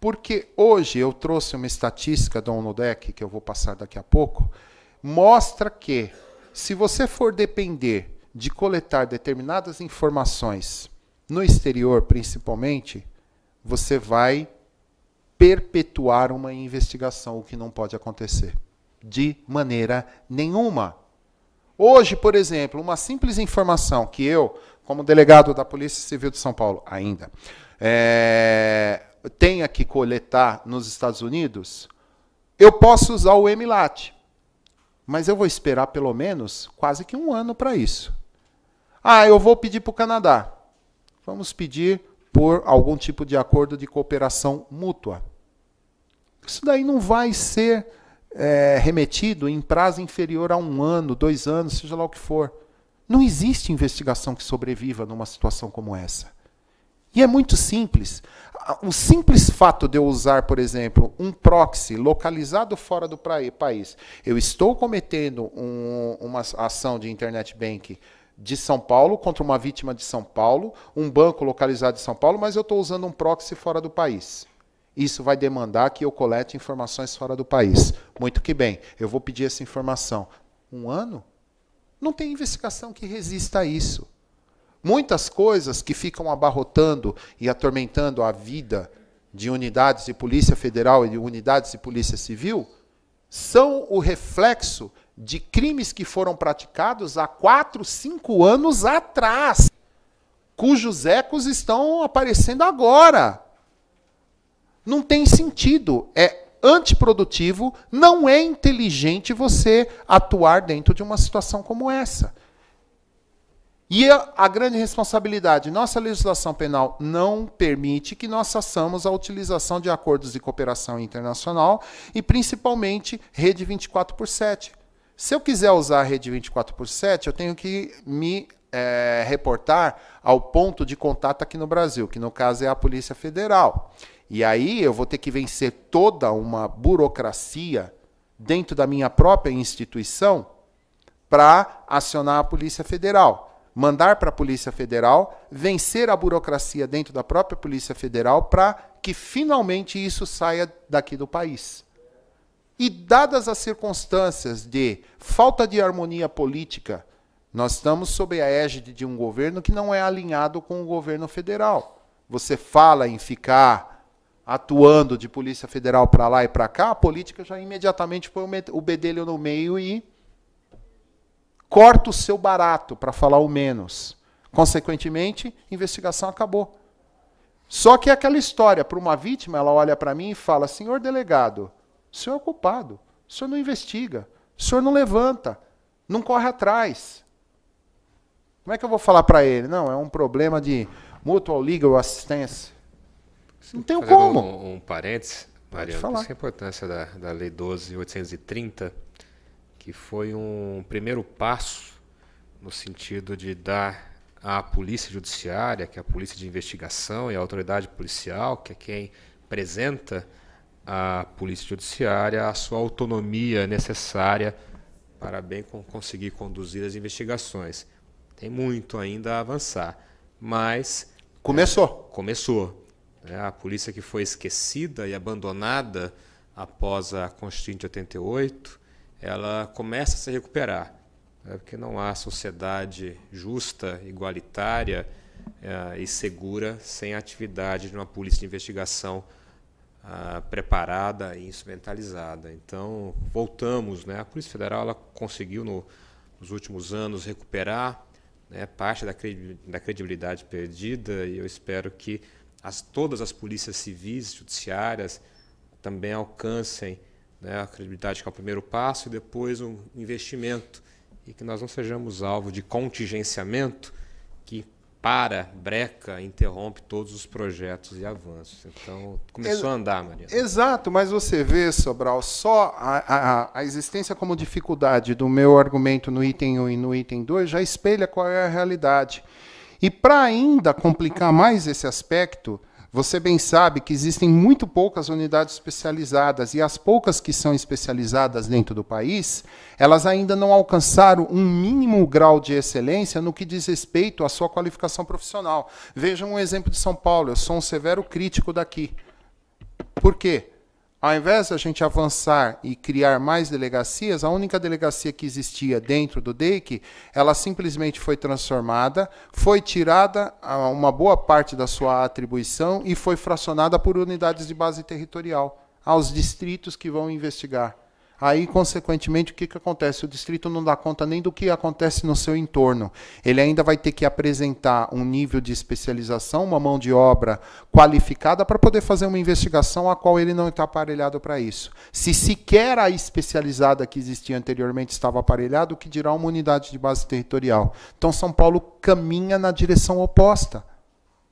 Porque hoje eu trouxe uma estatística da ONUDEC, que eu vou passar daqui a pouco, mostra que se você for depender de coletar determinadas informações no exterior, principalmente, você vai perpetuar uma investigação, o que não pode acontecer de maneira nenhuma. Hoje, por exemplo, uma simples informação que eu, como delegado da Polícia Civil de São Paulo, ainda é, eh, tenha que coletar nos Estados Unidos, eu posso usar o MLAT, mas eu vou esperar pelo menos quase que um ano para isso. Ah, eu vou pedir para o Canadá. Vamos pedir por algum tipo de acordo de cooperação mútua. Isso daí não vai ser é, remetido em prazo inferior a um ano, dois anos, seja lá o que for. Não existe investigação que sobreviva numa situação como essa. E é muito simples. O simples fato de eu usar, por exemplo, um proxy localizado fora do país, eu estou cometendo um, uma ação de internet bank de São Paulo contra uma vítima de São Paulo, um banco localizado em São Paulo, mas eu estou usando um proxy fora do país. Isso vai demandar que eu colete informações fora do país. Muito que bem, eu vou pedir essa informação. Um ano? Não tem investigação que resista a isso. Muitas coisas que ficam abarrotando e atormentando a vida de unidades de Polícia Federal e de unidades de Polícia Civil são o reflexo de crimes que foram praticados há 4, 5 anos atrás, cujos ecos estão aparecendo agora. Não tem sentido. É antiprodutivo, não é inteligente você atuar dentro de uma situação como essa. E a, a, grande responsabilidade, nossa legislação penal não permite que nós façamos a utilização de acordos de cooperação internacional e principalmente rede 24 por 7. Se eu quiser usar a rede 24 por 7, eu tenho que me é, reportar ao ponto de contato aqui no Brasil, que no caso é a Polícia Federal. E aí eu vou ter que vencer toda uma burocracia dentro da minha própria instituição para acionar a Polícia Federal, mandar para a Polícia Federal, vencer a burocracia dentro da própria Polícia Federal para que finalmente isso saia daqui do país. E dadas as circunstâncias de falta de harmonia política, nós estamos sob a égide de um governo que não é alinhado com o governo federal. Você fala em ficar atuando de Polícia Federal para lá e para cá, a política já imediatamente põe o bedelho no meio e corta o seu barato, para falar o menos. Consequentemente, a investigação acabou. Só que é aquela história, para uma vítima, ela olha para mim e fala: senhor delegado, o senhor é culpado, o senhor não investiga, o senhor não levanta, não corre atrás. Como é que eu vou falar para ele? Não, é um problema de mutual legal assistance. Não tem como. Um, um parênteses, Mariano, a importância da, da Lei 12.830, que foi um primeiro passo no sentido de dar à Polícia Judiciária, que é a Polícia de Investigação e a Autoridade Policial, que é quem apresenta a Polícia Judiciária a sua autonomia necessária para bem conseguir conduzir as investigações. Tem muito ainda a avançar, mas... Começou. É, começou. É a polícia que foi esquecida e abandonada após a Constituinte de 88, ela começa a se recuperar, né, porque não há sociedade justa, igualitária é, e segura sem a atividade de uma polícia de investigação ah, preparada e instrumentalizada. Então, voltamos, né? a Polícia Federal ela conseguiu, no, nos últimos anos, recuperar né, parte da credibilidade perdida e eu espero que as, todas as polícias civis, judiciárias, também alcancem né, a credibilidade, que é o primeiro passo, e depois um investimento, e que nós não sejamos alvo de contingenciamento que para, breca, interrompe todos os projetos e avanços. Então, começou a andar, Maria. Exato, mas você vê, Sobral, só a, a, a existência como dificuldade do meu argumento no item 1 e no item 2 já espelha qual é a realidade. E para ainda complicar mais esse aspecto, você bem sabe que existem muito poucas unidades especializadas e as poucas que são especializadas dentro do país, elas ainda não alcançaram um mínimo grau de excelência no que diz respeito à sua qualificação profissional. Vejam um exemplo de São Paulo, eu sou um severo crítico daqui. Por quê? Ao invés de a gente avançar e criar mais delegacias, a única delegacia que existia dentro do DEIC, ela simplesmente foi transformada, foi tirada ah, uma boa parte da sua atribuição e foi fracionada por unidades de base territorial, aos distritos que vão investigar. Aí, consequentemente, o que, que acontece? O distrito não dá conta nem do que acontece no seu entorno. Ele ainda vai ter que apresentar um nível de especialização, uma mão de obra qualificada para poder fazer uma investigação a qual ele não está aparelhado para isso. Se sequer a especializada que existia anteriormente estava aparelhada, o que dirá uma unidade de base territorial? Então, São Paulo caminha na direção oposta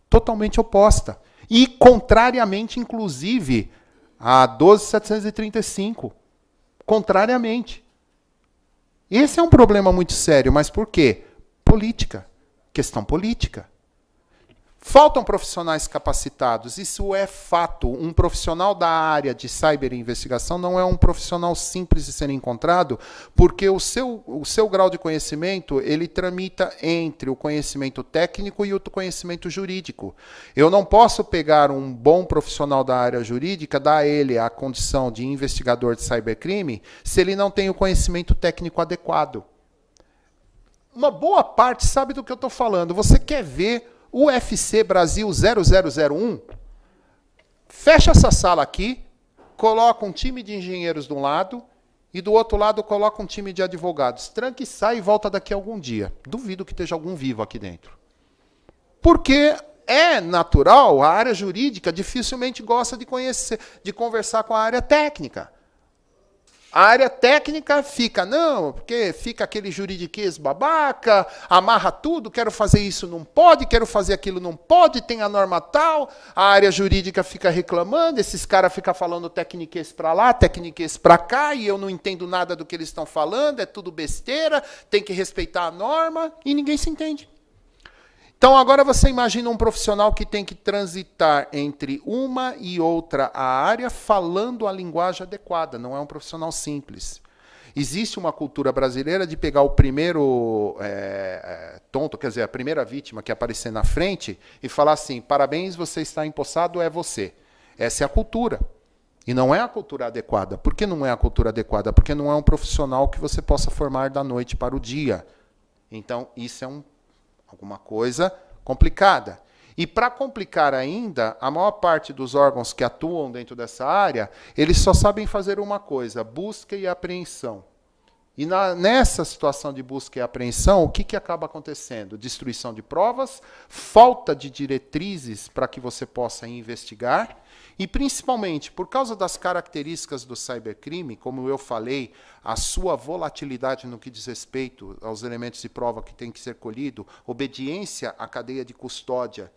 totalmente oposta. E contrariamente, inclusive, a 12735 contrariamente. Esse é um problema muito sério, mas por quê? Política, questão política. Faltam profissionais capacitados, isso é fato. Um profissional da área de investigação não é um profissional simples de ser encontrado, porque o seu, o seu grau de conhecimento ele tramita entre o conhecimento técnico e o conhecimento jurídico. Eu não posso pegar um bom profissional da área jurídica, dar a ele a condição de investigador de cybercrime, se ele não tem o conhecimento técnico adequado. Uma boa parte sabe do que eu estou falando. Você quer ver UFC Brasil 0001, fecha essa sala aqui, coloca um time de engenheiros de um lado e do outro lado coloca um time de advogados. Tranque, sai e volta daqui a algum dia. Duvido que esteja algum vivo aqui dentro. Porque é natural, a área jurídica dificilmente gosta de conhecer, de conversar com a área técnica. A área técnica fica, não, porque fica aquele juridiquês babaca, amarra tudo, quero fazer isso, não pode, quero fazer aquilo, não pode, tem a norma tal. A área jurídica fica reclamando, esses caras ficam falando tecniquês para lá, tecniquês para cá, e eu não entendo nada do que eles estão falando, é tudo besteira, tem que respeitar a norma, e ninguém se entende. Então agora você imagina um profissional que tem que transitar entre uma e outra área falando a linguagem adequada, não é um profissional simples. Existe uma cultura brasileira de pegar o primeiro é, tonto, quer dizer, a primeira vítima que aparecer na frente e falar assim: parabéns, você está empossado, é você. Essa é a cultura. E não é a cultura adequada. Por que não é a cultura adequada? Porque não é um profissional que você possa formar da noite para o dia. Então, isso é um alguma coisa complicada. E para complicar ainda, a maior parte dos órgãos que atuam dentro dessa área, eles só sabem fazer uma coisa: busca e apreensão. E na, nessa situação de busca e apreensão, o que, que acaba acontecendo? Destruição de provas, falta de diretrizes para que você possa investigar e principalmente por causa das características do cybercrime, como eu falei, a sua volatilidade no que diz respeito aos elementos de prova que tem que ser colhido, obediência à cadeia de custódia,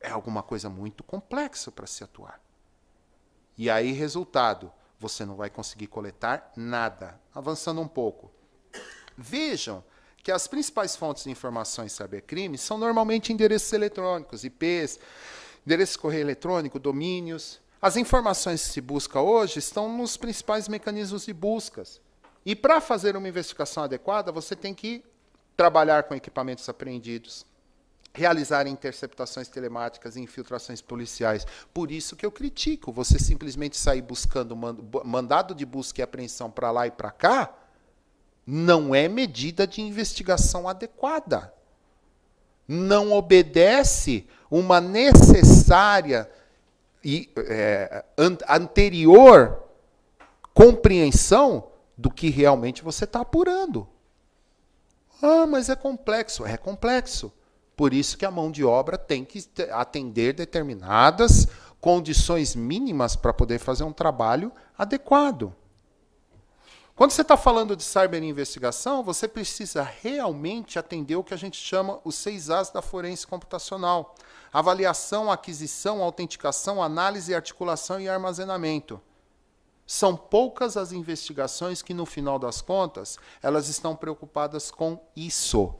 é alguma coisa muito complexa para se atuar. E aí, resultado, você não vai conseguir coletar nada. Avançando um pouco. Vejam que as principais fontes de informações cybercrime são normalmente endereços eletrônicos, IPs, endereço de correio eletrônico, domínios. As informações que se busca hoje estão nos principais mecanismos de buscas. E para fazer uma investigação adequada, você tem que trabalhar com equipamentos apreendidos, realizar interceptações telemáticas e infiltrações policiais. Por isso que eu critico você simplesmente sair buscando mandado de busca e apreensão para lá e para cá, não é medida de investigação adequada. Não obedece uma necessária e é, anterior compreensão do que realmente você está apurando. Ah, mas é complexo. É complexo. Por isso que a mão de obra tem que atender determinadas condições mínimas para poder fazer um trabalho adequado. Quando você está falando de cyberinvestigação, você precisa realmente atender o que a gente chama os seis As da forense computacional: avaliação, aquisição, autenticação, análise, articulação e armazenamento. São poucas as investigações que, no final das contas, elas estão preocupadas com isso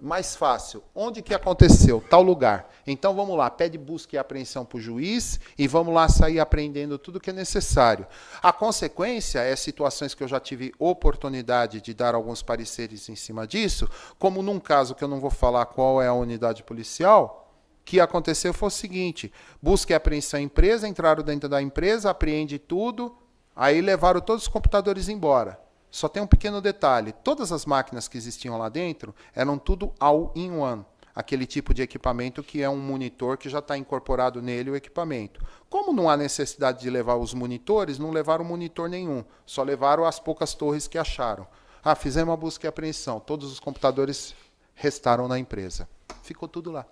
mais fácil. Onde que aconteceu? Tal lugar. Então vamos lá, pede busca e apreensão para o juiz e vamos lá sair aprendendo tudo que é necessário. A consequência é situações que eu já tive oportunidade de dar alguns pareceres em cima disso, como num caso que eu não vou falar qual é a unidade policial. Que aconteceu foi o seguinte: busca e apreensão empresa, entraram dentro da empresa, apreende tudo, aí levaram todos os computadores embora. Só tem um pequeno detalhe: todas as máquinas que existiam lá dentro eram tudo all-in-one aquele tipo de equipamento que é um monitor que já está incorporado nele o equipamento. Como não há necessidade de levar os monitores, não levaram monitor nenhum, só levaram as poucas torres que acharam. Ah, fizemos uma busca e apreensão, todos os computadores restaram na empresa. Ficou tudo lá.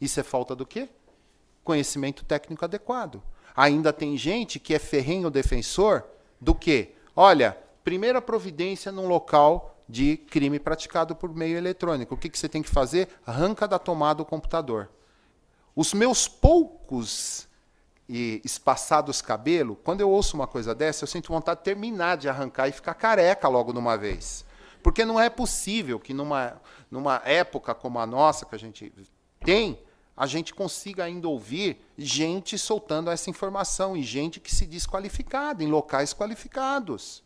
Isso é falta do quê? Conhecimento técnico adequado. Ainda tem gente que é ferrenho defensor do quê? Olha, primeira providência num local de crime praticado por meio eletrônico. O que, que você tem que fazer? Arranca da tomada o computador. Os meus poucos e espaçados cabelo, quando eu ouço uma coisa dessa, eu sinto vontade de terminar de arrancar e ficar careca logo de uma vez. Porque não é possível que numa, numa época como a nossa, que a gente tem, a gente consiga ainda ouvir gente soltando essa informação e gente que se diz qualificada, em locais qualificados.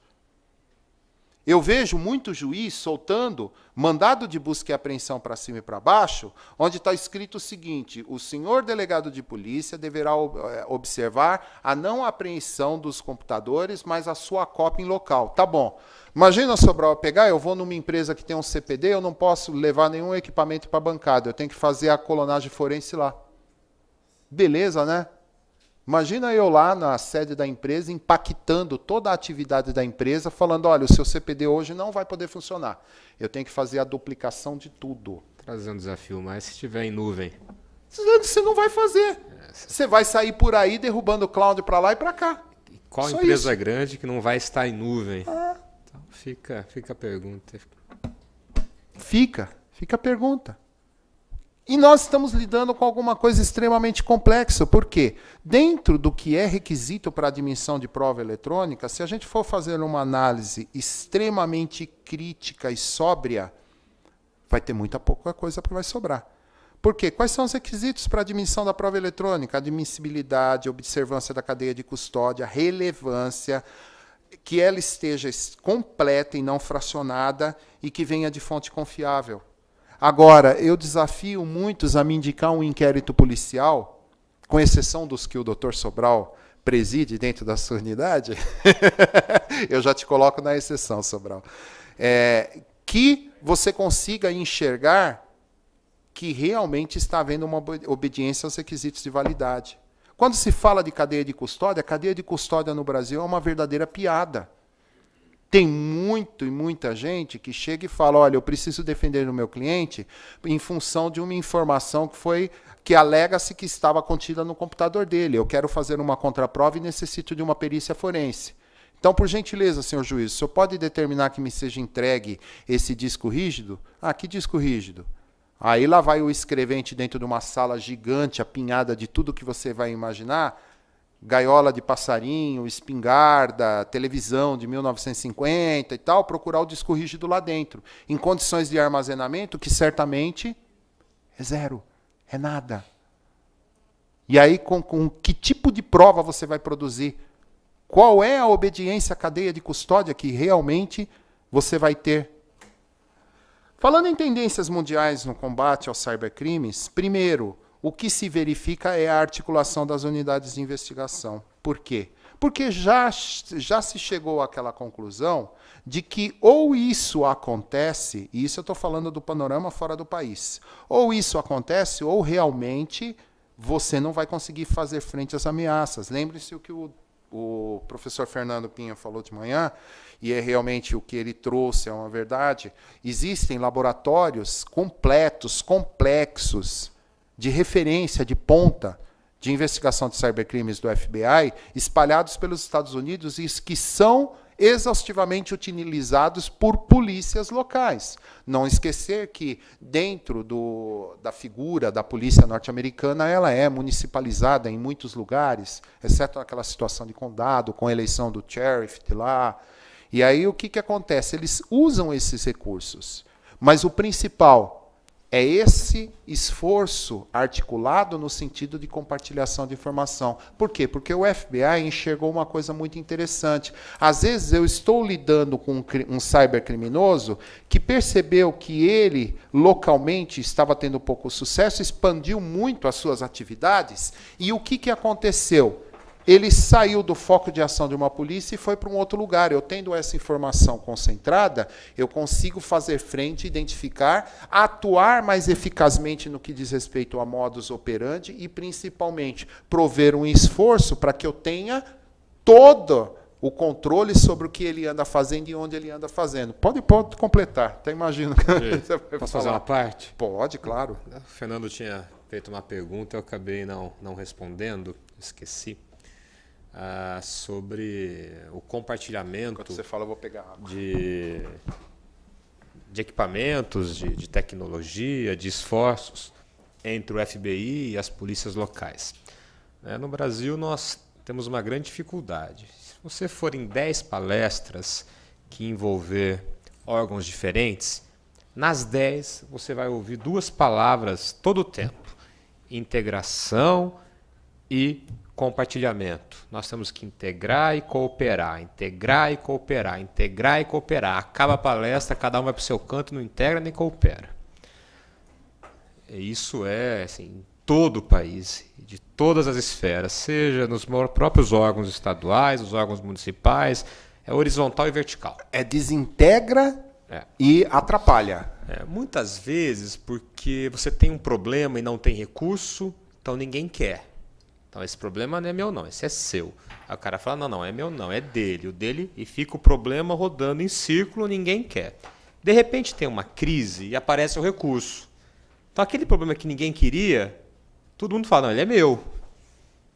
Eu vejo muito juiz soltando mandado de busca e apreensão para cima e para baixo, onde está escrito o seguinte: o senhor delegado de polícia deverá eh, observar a não apreensão dos computadores, mas a sua cópia em local. Tá bom. Imagina o pegar, eu vou numa empresa que tem um CPD, eu não posso levar nenhum equipamento para a bancada, eu tenho que fazer a colonagem forense lá. Beleza, né? Imagina eu lá na sede da empresa impactando toda a atividade da empresa, falando: olha, o seu CPD hoje não vai poder funcionar. Eu tenho que fazer a duplicação de tudo. Trazer um desafio, mas se estiver em nuvem. Você não vai fazer. Essa. Você vai sair por aí derrubando o cloud para lá e para cá. E qual Só empresa isso. grande que não vai estar em nuvem? Ah. Então fica, fica a pergunta. Fica, fica a pergunta. E nós estamos lidando com alguma coisa extremamente complexa, porque dentro do que é requisito para admissão de prova eletrônica, se a gente for fazer uma análise extremamente crítica e sóbria, vai ter muita pouca coisa que vai sobrar. Por quê? Quais são os requisitos para admissão da prova eletrônica? Admissibilidade, observância da cadeia de custódia, relevância, que ela esteja completa e não fracionada e que venha de fonte confiável. Agora, eu desafio muitos a me indicar um inquérito policial, com exceção dos que o doutor Sobral preside dentro da sua unidade. eu já te coloco na exceção, Sobral. É, que você consiga enxergar que realmente está havendo uma obediência aos requisitos de validade. Quando se fala de cadeia de custódia, a cadeia de custódia no Brasil é uma verdadeira piada. Tem muito e muita gente que chega e fala: olha, eu preciso defender o meu cliente em função de uma informação que foi que alega-se que estava contida no computador dele. Eu quero fazer uma contraprova e necessito de uma perícia forense. Então, por gentileza, senhor juiz, o senhor pode determinar que me seja entregue esse disco rígido? Ah, que disco rígido? Aí lá vai o escrevente dentro de uma sala gigante, apinhada de tudo que você vai imaginar, gaiola de passarinho, espingarda, televisão de 1950 e tal, procurar o disco rígido lá dentro, em condições de armazenamento que certamente é zero, é nada. E aí, com, com que tipo de prova você vai produzir? Qual é a obediência à cadeia de custódia que realmente você vai ter? Falando em tendências mundiais no combate aos cybercrimes, primeiro, o que se verifica é a articulação das unidades de investigação. Por quê? Porque já, já se chegou àquela conclusão de que ou isso acontece, e isso eu estou falando do panorama fora do país, ou isso acontece, ou realmente você não vai conseguir fazer frente às ameaças. Lembre-se o que o, o professor Fernando Pinha falou de manhã, e é realmente o que ele trouxe, é uma verdade. Existem laboratórios completos, complexos, de referência, de ponta, de investigação de cybercrimes do FBI, espalhados pelos Estados Unidos e que são exaustivamente utilizados por polícias locais. Não esquecer que, dentro do, da figura da polícia norte-americana, ela é municipalizada em muitos lugares, exceto naquela situação de condado, com a eleição do sheriff de lá. E aí o que, que acontece? Eles usam esses recursos. Mas o principal, é esse esforço articulado no sentido de compartilhação de informação. Por quê? Porque o FBI enxergou uma coisa muito interessante. Às vezes eu estou lidando com um, um cybercriminoso que percebeu que ele localmente estava tendo pouco sucesso, expandiu muito as suas atividades, e o que, que aconteceu? ele saiu do foco de ação de uma polícia e foi para um outro lugar. Eu tendo essa informação concentrada, eu consigo fazer frente, identificar, atuar mais eficazmente no que diz respeito a modus operandi e, principalmente, prover um esforço para que eu tenha todo o controle sobre o que ele anda fazendo e onde ele anda fazendo. Pode, pode completar, até imagino. Que Posso falar. fazer uma parte? Pode, claro. O Fernando tinha feito uma pergunta, eu acabei não, não respondendo, esqueci. Ah, sobre o compartilhamento. Quando você fala, eu vou pegar água. De, de equipamentos, de, de tecnologia, de esforços entre o FBI e as polícias locais. É, no Brasil, nós temos uma grande dificuldade. Se você for em 10 palestras que envolver órgãos diferentes, nas 10 você vai ouvir duas palavras todo o tempo: integração e compartilhamento. Nós temos que integrar e cooperar, integrar e cooperar, integrar e cooperar. Acaba a palestra, cada um vai para o seu canto, não integra nem coopera. É, isso é assim, em todo o país, de todas as esferas, seja nos próprios órgãos estaduais, os órgãos municipais, é horizontal e vertical. É desintegra é. e atrapalha. É, muitas vezes porque você tem um problema e não tem recurso, então ninguém quer. Então, esse problema não é meu, não, esse é seu. Aí o cara fala: não, não, é meu, não, é dele, o dele, e fica o problema rodando em círculo, ninguém quer. De repente tem uma crise e aparece o recurso. Então, aquele problema que ninguém queria, todo mundo fala: não, ele é meu.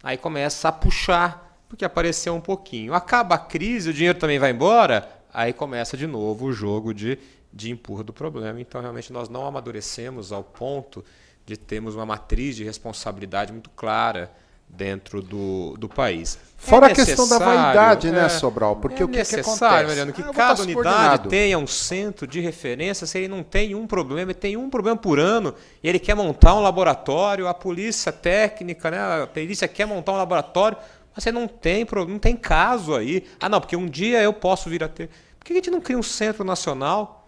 Aí começa a puxar, porque apareceu um pouquinho. Acaba a crise, o dinheiro também vai embora, aí começa de novo o jogo de, de empurra do problema. Então, realmente, nós não amadurecemos ao ponto de termos uma matriz de responsabilidade muito clara dentro do, do país. É Fora é a questão da vaidade, né, é. Sobral? Porque é o que, que acontece? Mariano, que cada unidade tenha um centro de referência, se ele não tem um problema, ele tem um problema por ano, e ele quer montar um laboratório, a polícia técnica, né, a perícia quer montar um laboratório, mas você não tem, não tem caso aí. Ah, não, porque um dia eu posso vir a ter. Por que a gente não cria um centro nacional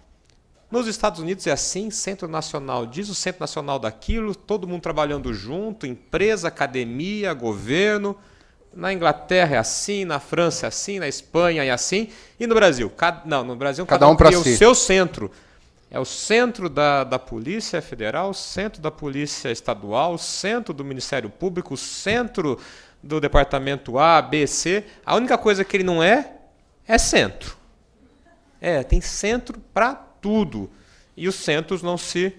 nos Estados Unidos é assim, centro nacional diz o centro nacional daquilo, todo mundo trabalhando junto, empresa, academia, governo. Na Inglaterra é assim, na França é assim, na Espanha é assim, e no Brasil, cada, não, no Brasil cada, cada um, um cria si. o seu centro. É o centro da, da Polícia Federal, o centro da Polícia Estadual, o centro do Ministério Público, o centro do Departamento A, B, C. A única coisa que ele não é, é centro. É, tem centro para tudo, e os centros não se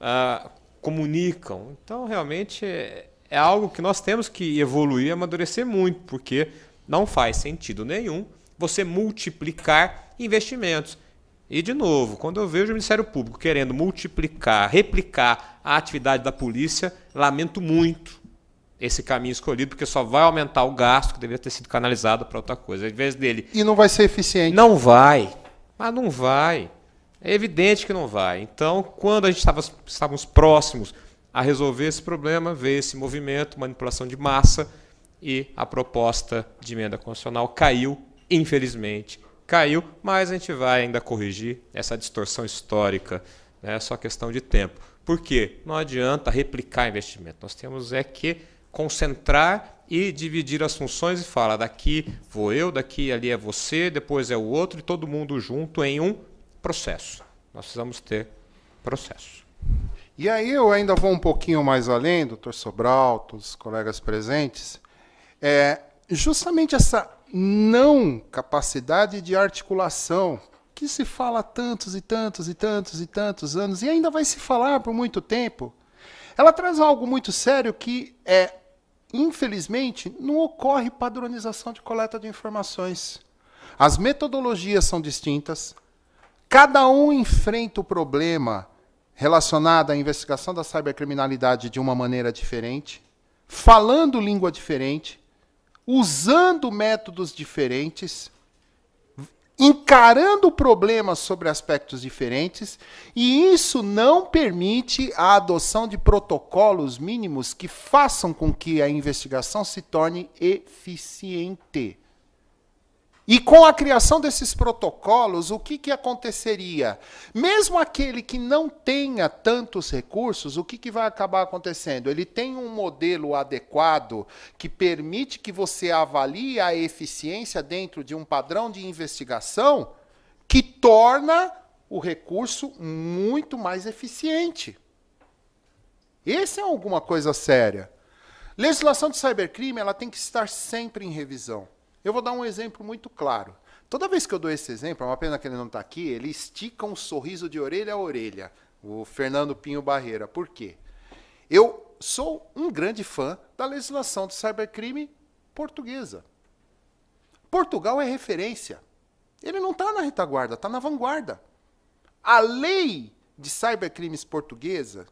ah, comunicam. Então, realmente, é, é algo que nós temos que evoluir e amadurecer muito, porque não faz sentido nenhum você multiplicar investimentos. E, de novo, quando eu vejo o Ministério Público querendo multiplicar, replicar a atividade da polícia, lamento muito esse caminho escolhido, porque só vai aumentar o gasto que deveria ter sido canalizado para outra coisa. Em vez dele. E não vai ser eficiente. Não vai. Mas não vai. É evidente que não vai. Então, quando a gente estava, estávamos próximos a resolver esse problema, veio esse movimento, manipulação de massa, e a proposta de emenda constitucional caiu, infelizmente. Caiu, mas a gente vai ainda corrigir essa distorção histórica. É só questão de tempo. Por quê? Não adianta replicar investimento. Nós temos é que concentrar e dividir as funções e falar daqui vou eu, daqui ali é você, depois é o outro e todo mundo junto em um processo. Nós precisamos ter processo. E aí eu ainda vou um pouquinho mais além, doutor Sobral, todos os colegas presentes. É, justamente essa não capacidade de articulação que se fala tantos e tantos e tantos e tantos anos e ainda vai se falar por muito tempo, ela traz algo muito sério que é, infelizmente, não ocorre padronização de coleta de informações. As metodologias são distintas, Cada um enfrenta o problema relacionado à investigação da cybercriminalidade de uma maneira diferente, falando língua diferente, usando métodos diferentes, encarando problemas sobre aspectos diferentes, e isso não permite a adoção de protocolos mínimos que façam com que a investigação se torne eficiente. E com a criação desses protocolos, o que, que aconteceria? Mesmo aquele que não tenha tantos recursos, o que, que vai acabar acontecendo? Ele tem um modelo adequado que permite que você avalie a eficiência dentro de um padrão de investigação que torna o recurso muito mais eficiente. Esse é alguma coisa séria. Legislação de cybercrime ela tem que estar sempre em revisão. Eu vou dar um exemplo muito claro. Toda vez que eu dou esse exemplo, é uma pena que ele não está aqui, ele estica um sorriso de orelha a orelha, o Fernando Pinho Barreira. Por quê? Eu sou um grande fã da legislação de cybercrime portuguesa. Portugal é referência. Ele não está na retaguarda, está na vanguarda. A lei de cybercrimes portuguesa,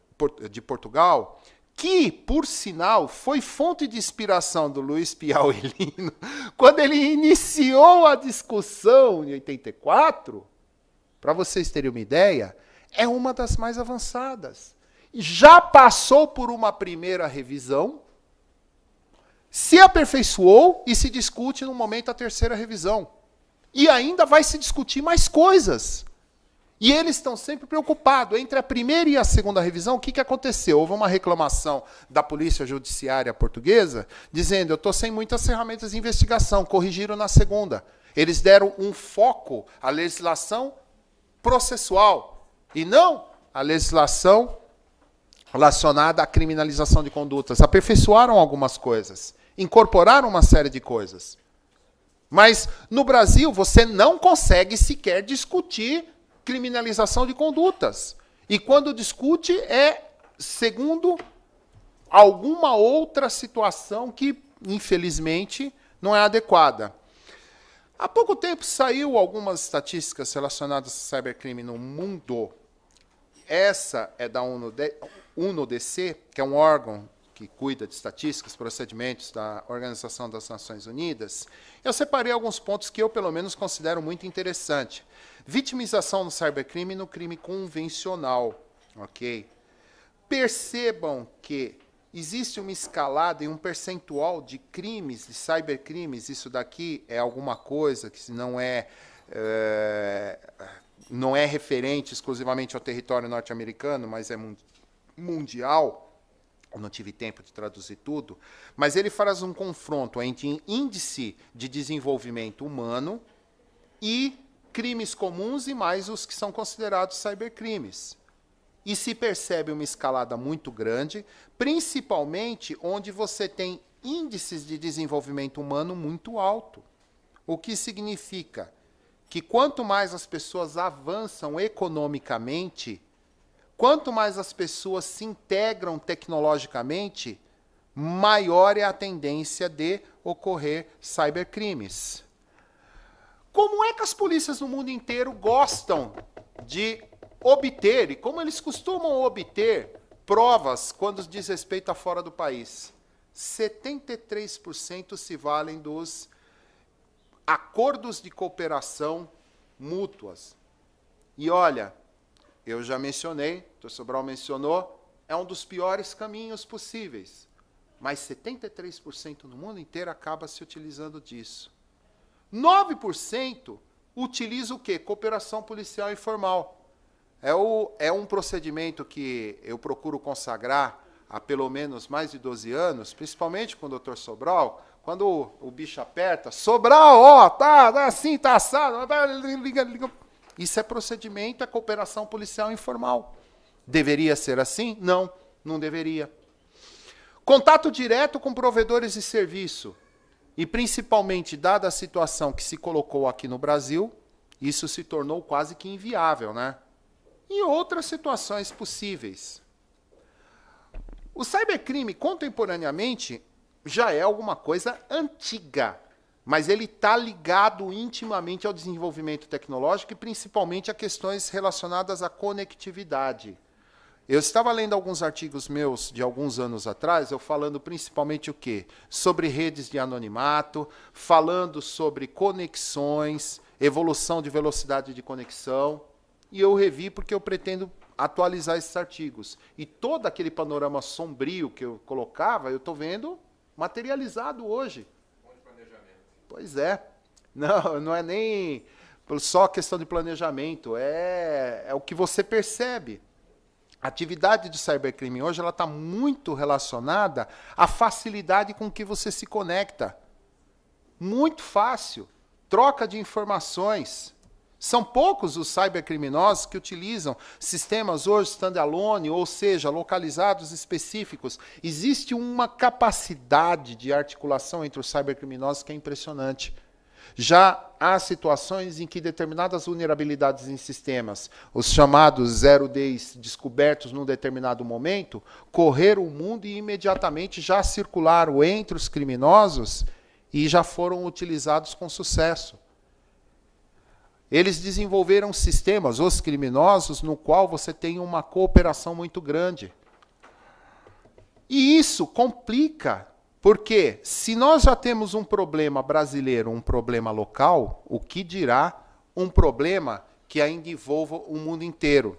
de Portugal que, por sinal, foi fonte de inspiração do Luiz Piauelino, quando ele iniciou a discussão em 84, para vocês terem uma ideia, é uma das mais avançadas. Já passou por uma primeira revisão, se aperfeiçoou e se discute no momento a terceira revisão. E ainda vai se discutir mais coisas. E eles estão sempre preocupados. Entre a primeira e a segunda revisão, o que, que aconteceu? Houve uma reclamação da Polícia Judiciária Portuguesa dizendo: eu estou sem muitas ferramentas de investigação, corrigiram na segunda. Eles deram um foco à legislação processual e não à legislação relacionada à criminalização de condutas. Aperfeiçoaram algumas coisas, incorporaram uma série de coisas. Mas no Brasil você não consegue sequer discutir criminalização de condutas. E quando discute, é segundo alguma outra situação que, infelizmente, não é adequada. Há pouco tempo saiu algumas estatísticas relacionadas a cybercrime no mundo. Essa é da UNODC, que é um órgão que cuida de estatísticas, procedimentos da Organização das Nações Unidas. Eu separei alguns pontos que eu, pelo menos, considero muito interessante. Vitimização no cybercrime e no crime convencional, ok? Percebam que existe uma escalada e um percentual de crimes, de cybercrimes, isso daqui é alguma coisa que não é, é não é referente exclusivamente ao território norte-americano, mas é mundial. Eu não tive tempo de traduzir tudo, mas ele faz um confronto entre índice de desenvolvimento humano e crimes comuns e mais os que são considerados cybercrimes. E se percebe uma escalada muito grande, principalmente onde você tem índices de desenvolvimento humano muito alto. O que significa que quanto mais as pessoas avançam economicamente, quanto mais as pessoas se integram tecnologicamente, maior é a tendência de ocorrer cybercrimes. Como é que as polícias no mundo inteiro gostam de obter e como eles costumam obter provas quando diz respeito a fora do país? 73% se valem dos acordos de cooperação mútuas. E olha, eu já mencionei, o Dr. Sobral mencionou, é um dos piores caminhos possíveis. Mas 73% no mundo inteiro acaba se utilizando disso. 9% utiliza o quê? Cooperação policial informal. É, o, é um procedimento que eu procuro consagrar há pelo menos mais de 12 anos, principalmente com o Dr. Sobral, quando o, o bicho aperta, Sobral, ó, tá, tá assim, tá assado, liga, liga. Isso é procedimento, é cooperação policial informal. Deveria ser assim? Não, não deveria. Contato direto com provedores de serviço. E principalmente, dada a situação que se colocou aqui no Brasil, isso se tornou quase que inviável, né? E outras situações possíveis. O cybercrime contemporaneamente já é alguma coisa antiga, mas ele está ligado intimamente ao desenvolvimento tecnológico e principalmente a questões relacionadas à conectividade. Eu estava lendo alguns artigos meus de alguns anos atrás, eu falando principalmente o quê? Sobre redes de anonimato, falando sobre conexões, evolução de velocidade de conexão, e eu revi porque eu pretendo atualizar esses artigos. E todo aquele panorama sombrio que eu colocava, eu estou vendo materializado hoje. Bom de planejamento. Pois é. Não, não é nem só questão de planejamento, é, é o que você percebe. A atividade de cybercrime hoje ela está muito relacionada à facilidade com que você se conecta. Muito fácil. Troca de informações. São poucos os cybercriminosos que utilizam sistemas hoje standalone, ou seja, localizados específicos. Existe uma capacidade de articulação entre os cybercriminosos que é impressionante. Já há situações em que determinadas vulnerabilidades em sistemas, os chamados zero days descobertos num determinado momento, correram o mundo e imediatamente já circularam entre os criminosos e já foram utilizados com sucesso. Eles desenvolveram sistemas, os criminosos, no qual você tem uma cooperação muito grande. E isso complica porque se nós já temos um problema brasileiro, um problema local, o que dirá um problema que ainda envolva o mundo inteiro?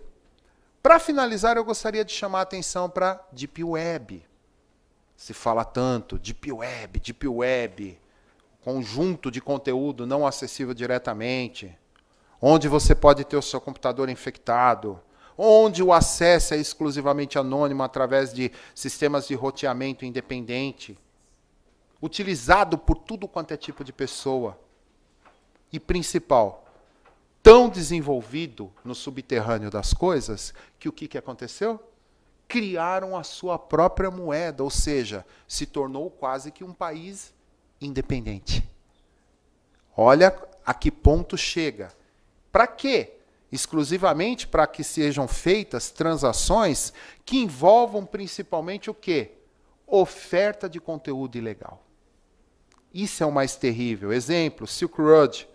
Para finalizar, eu gostaria de chamar a atenção para Deep Web. Se fala tanto Deep Web, Deep Web, conjunto de conteúdo não acessível diretamente, onde você pode ter o seu computador infectado, onde o acesso é exclusivamente anônimo através de sistemas de roteamento independente utilizado por tudo quanto é tipo de pessoa. E principal, tão desenvolvido no subterrâneo das coisas que o que, que aconteceu? Criaram a sua própria moeda, ou seja, se tornou quase que um país independente. Olha a que ponto chega. Para quê? Exclusivamente para que sejam feitas transações que envolvam principalmente o quê? Oferta de conteúdo ilegal. Isso é o mais terrível. Exemplo, Silk Road.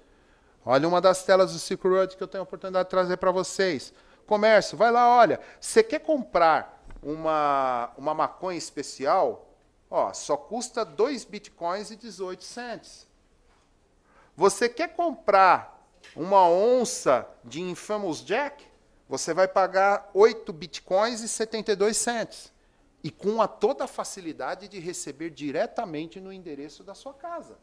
Olha uma das telas do Silk Road que eu tenho a oportunidade de trazer para vocês. Comércio, vai lá, olha. Você quer comprar uma, uma maconha especial? Ó, só custa 2 bitcoins e 18 cents. Você quer comprar uma onça de Infamous Jack? Você vai pagar 8 bitcoins e 72 cents e com a toda a facilidade de receber diretamente no endereço da sua casa.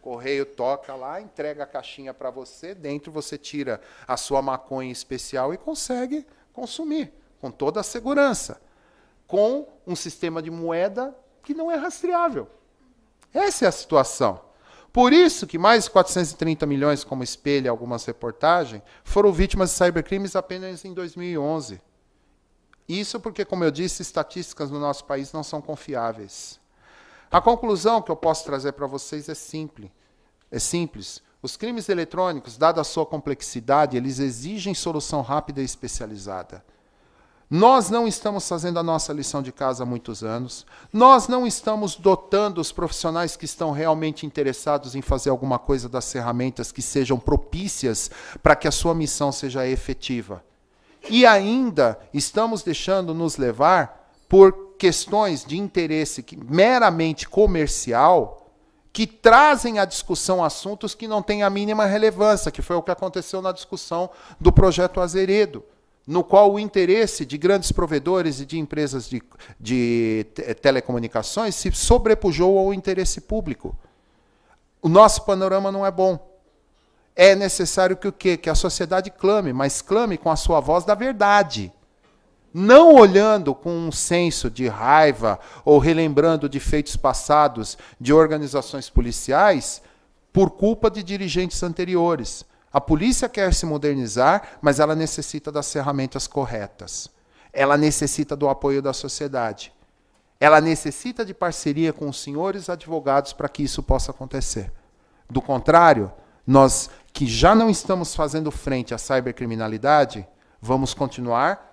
Correio toca lá, entrega a caixinha para você, dentro você tira a sua maconha especial e consegue consumir com toda a segurança, com um sistema de moeda que não é rastreável. Essa é a situação. Por isso que mais de 430 milhões, como espelha algumas reportagens, foram vítimas de cybercrimes apenas em 2011. Isso porque, como eu disse, estatísticas no nosso país não são confiáveis. A conclusão que eu posso trazer para vocês é simples. É simples. Os crimes eletrônicos, dada a sua complexidade, eles exigem solução rápida e especializada. Nós não estamos fazendo a nossa lição de casa há muitos anos. Nós não estamos dotando os profissionais que estão realmente interessados em fazer alguma coisa das ferramentas que sejam propícias para que a sua missão seja efetiva e ainda estamos deixando nos levar por questões de interesse meramente comercial que trazem à discussão assuntos que não têm a mínima relevância, que foi o que aconteceu na discussão do projeto Azeredo, no qual o interesse de grandes provedores e de empresas de, de telecomunicações se sobrepujou ao interesse público. O nosso panorama não é bom é necessário que o quê? Que a sociedade clame, mas clame com a sua voz da verdade. Não olhando com um senso de raiva ou relembrando de feitos passados de organizações policiais por culpa de dirigentes anteriores. A polícia quer se modernizar, mas ela necessita das ferramentas corretas. Ela necessita do apoio da sociedade. Ela necessita de parceria com os senhores advogados para que isso possa acontecer. Do contrário, nós que já não estamos fazendo frente à cibercriminalidade, vamos continuar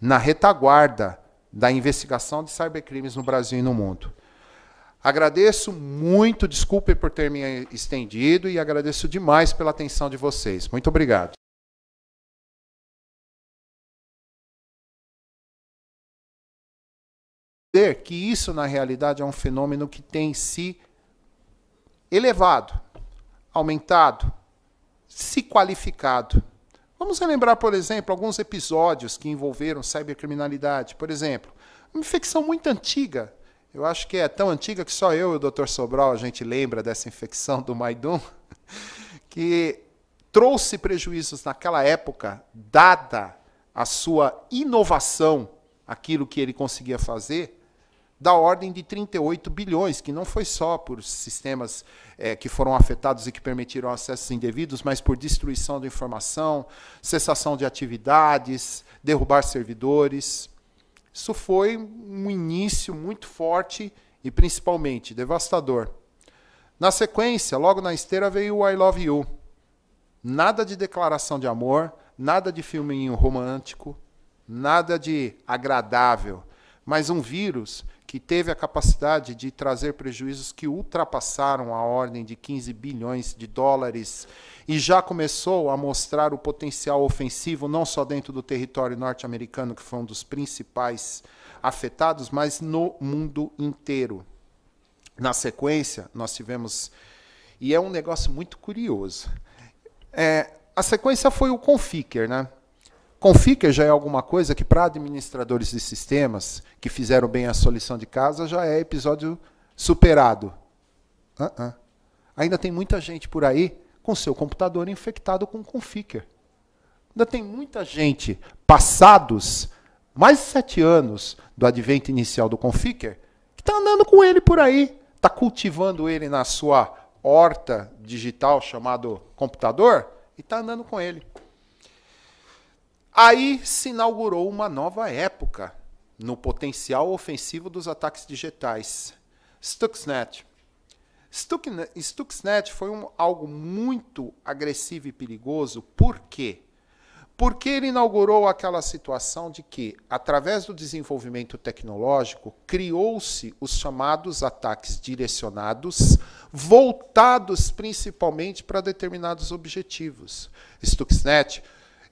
na retaguarda da investigação de cybercrimes no Brasil e no mundo. Agradeço muito, desculpe por ter me estendido e agradeço demais pela atenção de vocês. Muito obrigado. que isso na realidade é um fenômeno que tem se elevado, aumentado, se qualificado. Vamos relembrar, por exemplo, alguns episódios que envolveram cibercriminalidade. Por exemplo, uma infecção muito antiga. Eu acho que é tão antiga que só eu e o Dr. Sobral a gente lembra dessa infecção do Maidum, que trouxe prejuízos naquela época, dada a sua inovação, aquilo que ele conseguia fazer, da ordem de 38 bilhões, que não foi só por sistemas é, que foram afetados e que permitiram acessos indevidos, mas por destruição de informação, cessação de atividades, derrubar servidores. Isso foi um início muito forte e principalmente devastador. Na sequência, logo na esteira, veio o I Love You. Nada de declaração de amor, nada de filminho romântico, nada de agradável, mas um vírus que teve a capacidade de trazer prejuízos que ultrapassaram a ordem de 15 bilhões de dólares e já começou a mostrar o potencial ofensivo não só dentro do território norte-americano, que foi um dos principais afetados, mas no mundo inteiro. Na sequência, nós tivemos e é um negócio muito curioso. É, a sequência foi o Conficker, né? Conficker já é alguma coisa que, para administradores de sistemas que fizeram bem a solução de casa, já é episódio superado. Uh -uh. Ainda tem muita gente por aí com seu computador infectado com Conficker. Ainda tem muita gente passados mais de sete anos do advento inicial do Conficker que está andando com ele por aí, está cultivando ele na sua horta digital chamado computador e está andando com ele. Aí se inaugurou uma nova época no potencial ofensivo dos ataques digitais. Stuxnet. Stuxnet, foi um, algo muito agressivo e perigoso. Por quê? Porque ele inaugurou aquela situação de que, através do desenvolvimento tecnológico, criou-se os chamados ataques direcionados, voltados principalmente para determinados objetivos. Stuxnet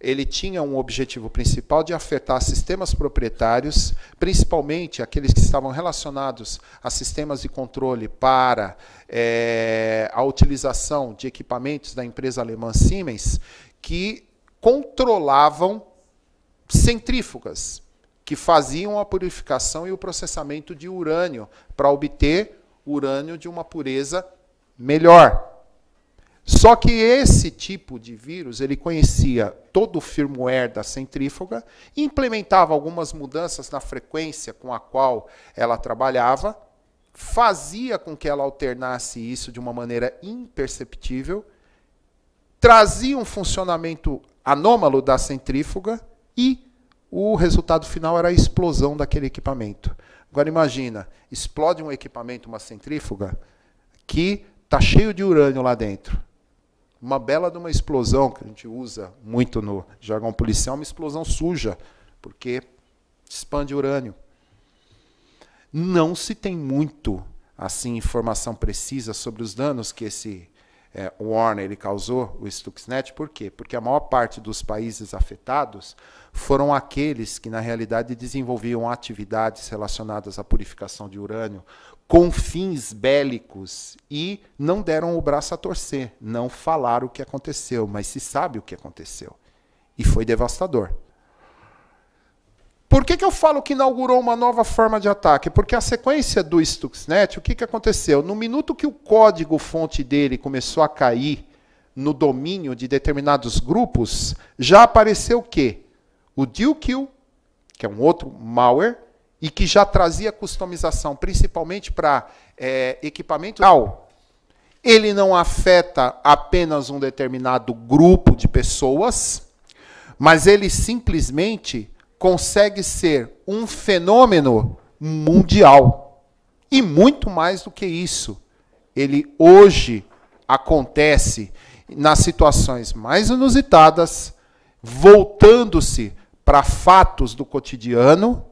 ele tinha um objetivo principal de afetar sistemas proprietários, principalmente aqueles que estavam relacionados a sistemas de controle para é, a utilização de equipamentos da empresa alemã Siemens, que controlavam centrífugas que faziam a purificação e o processamento de urânio para obter urânio de uma pureza melhor. Só que esse tipo de vírus, ele conhecia todo o firmware da centrífuga, implementava algumas mudanças na frequência com a qual ela trabalhava, fazia com que ela alternasse isso de uma maneira imperceptível, trazia um funcionamento anômalo da centrífuga e o resultado final era a explosão daquele equipamento. Agora imagina, explode um equipamento, uma centrífuga, que está cheio de urânio lá dentro uma bela de uma explosão, que a gente usa muito no jargão policial, uma explosão suja, porque expande urânio. Não se tem muito assim informação precisa sobre os danos que esse é, Warner ele causou, o Stuxnet, por quê? Porque a maior parte dos países afetados foram aqueles que, na realidade, desenvolviam atividades relacionadas à purificação de urânio, com fins bélicos e não deram o braço a torcer, não falaram o que aconteceu, mas se sabe o que aconteceu. E foi devastador. Por que, que eu falo que inaugurou uma nova forma de ataque? Porque a sequência do Stuxnet, o que, que aconteceu? No minuto que o código-fonte dele começou a cair no domínio de determinados grupos, já apareceu o quê? O Dilkill, que é um outro malware, e que já trazia customização, principalmente para é, equipamento ele não afeta apenas um determinado grupo de pessoas, mas ele simplesmente consegue ser um fenômeno mundial. E muito mais do que isso, ele hoje acontece nas situações mais inusitadas, voltando-se para fatos do cotidiano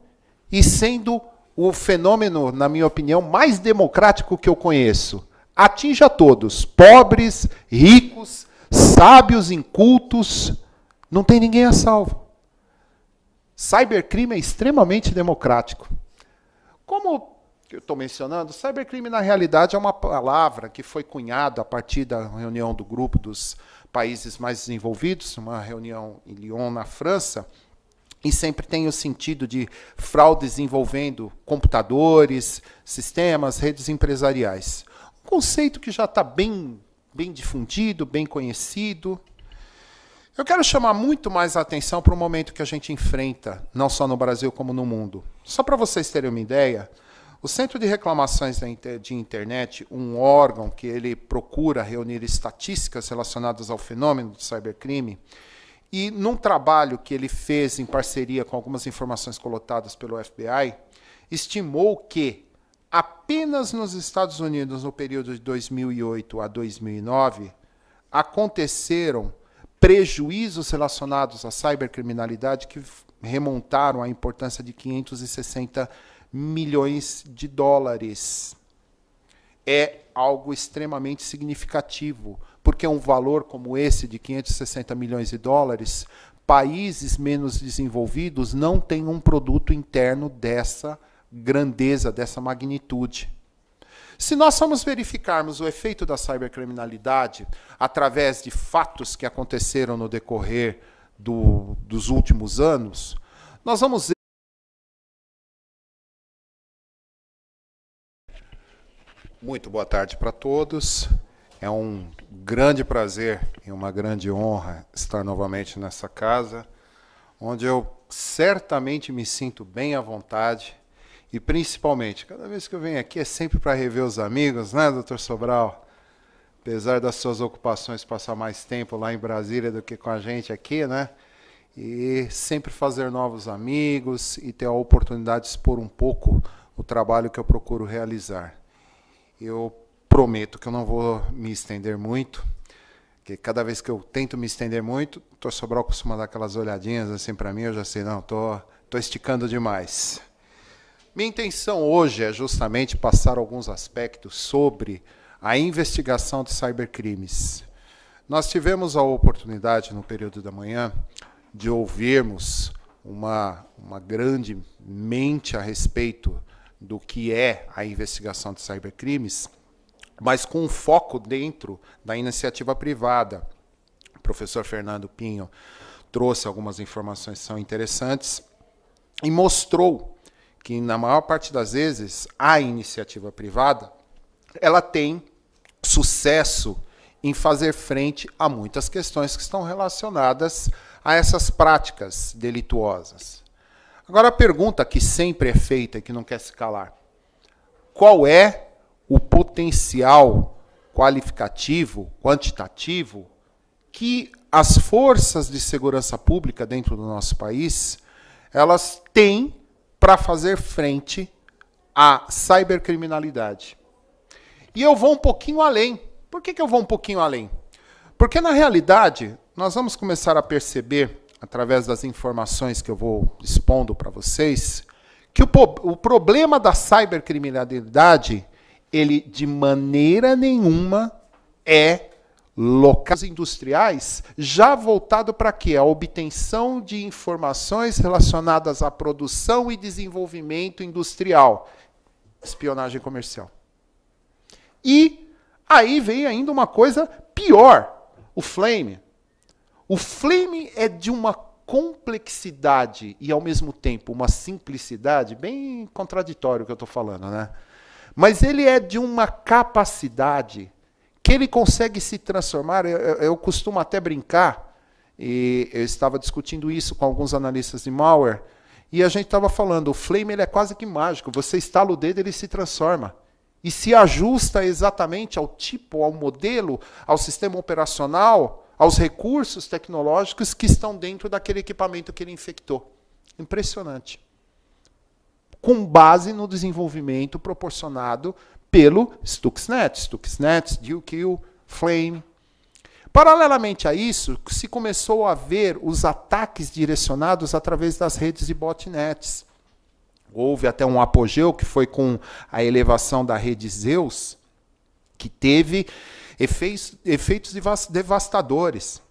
e sendo o fenômeno, na minha opinião, mais democrático que eu conheço. Atinge a todos, pobres, ricos, sábios, incultos, não tem ninguém a salvo. Cybercrime é extremamente democrático. Como eu estou mencionando, cybercrime na realidade é uma palavra que foi cunhada a partir da reunião do grupo dos países mais desenvolvidos, uma reunião em Lyon, na França, e sempre tem o sentido de fraudes envolvendo computadores, sistemas, redes empresariais. Um conceito que já está bem, bem difundido, bem conhecido. Eu quero chamar muito mais a atenção para o momento que a gente enfrenta, não só no Brasil como no mundo. Só para vocês terem uma ideia, o Centro de Reclamações de Internet, um órgão que ele procura reunir estatísticas relacionadas ao fenômeno do cybercrime, e num trabalho que ele fez em parceria com algumas informações colotadas pelo FBI, estimou que apenas nos Estados Unidos, no período de 2008 a 2009, aconteceram prejuízos relacionados à cibercriminalidade que remontaram à importância de 560 milhões de dólares. É algo extremamente significativo porque um valor como esse de 560 milhões de dólares, países menos desenvolvidos não têm um produto interno dessa grandeza, dessa magnitude. Se nós formos verificarmos o efeito da cibercriminalidade através de fatos que aconteceram no decorrer do, dos últimos anos, nós vamos ver. Muito boa tarde para todos. É um grande prazer e uma grande honra estar novamente nessa casa, onde eu certamente me sinto bem à vontade e principalmente, cada vez que eu venho aqui é sempre para rever os amigos, né, doutor Sobral? Apesar das suas ocupações passar mais tempo lá em Brasília do que com a gente aqui, né? E sempre fazer novos amigos e ter a oportunidade de expor um pouco o trabalho que eu procuro realizar. Eu prometo que eu não vou me estender muito, que cada vez que eu tento me estender muito, o Dr. Sobral costuma dar aquelas olhadinhas assim para mim, eu já sei, não, tô, tô esticando demais. Minha intenção hoje é justamente passar alguns aspectos sobre a investigação de cybercrimes. Nós tivemos a oportunidade, no período da manhã, de ouvirmos uma, uma grande mente a respeito do que é a investigação de cybercrimes mas com um foco dentro da iniciativa privada. O professor Fernando Pinho trouxe algumas informações que são interessantes e mostrou que na maior parte das vezes a iniciativa privada ela tem sucesso em fazer frente a muitas questões que estão relacionadas a essas práticas delituosas. Agora a pergunta que sempre é feita e que não quer se calar: qual é o potencial qualificativo, quantitativo, que as forças de segurança pública dentro do nosso país elas têm para fazer frente à cibercriminalidade. E eu vou um pouquinho além. Por que, que eu vou um pouquinho além? Porque na realidade nós vamos começar a perceber, através das informações que eu vou expondo para vocês, que o, o problema da cibercriminalidade ele de maneira nenhuma é locais industriais, já voltado para quê? A obtenção de informações relacionadas à produção e desenvolvimento industrial, espionagem comercial. E aí vem ainda uma coisa pior, o flame. O flame é de uma complexidade e ao mesmo tempo uma simplicidade bem contraditório que eu estou falando, né? Mas ele é de uma capacidade que ele consegue se transformar. Eu, eu, eu costumo até brincar, e eu estava discutindo isso com alguns analistas de malware, e a gente estava falando, o Flame ele é quase que mágico. Você estala o dedo, ele se transforma e se ajusta exatamente ao tipo, ao modelo, ao sistema operacional, aos recursos tecnológicos que estão dentro daquele equipamento que ele infectou. Impressionante com base no desenvolvimento proporcionado pelo Stuxnet, Stuxnet, DukeU, Flame. Paralelamente a isso, se começou a ver os ataques direcionados através das redes de botnets. Houve até um apogeu que foi com a elevação da rede Zeus, que teve efeitos, efeitos devastadores.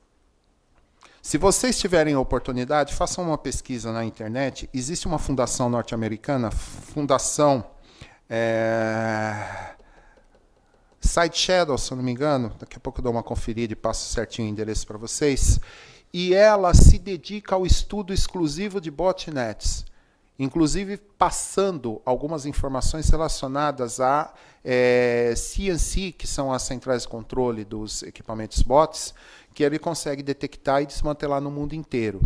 Se vocês tiverem a oportunidade, façam uma pesquisa na internet. Existe uma fundação norte-americana, Fundação é... Side Shadow, se não me engano. Daqui a pouco eu dou uma conferida e passo certinho o endereço para vocês. E ela se dedica ao estudo exclusivo de botnets inclusive passando algumas informações relacionadas a é, CNC, que são as centrais de controle dos equipamentos bots, que ele consegue detectar e desmantelar no mundo inteiro.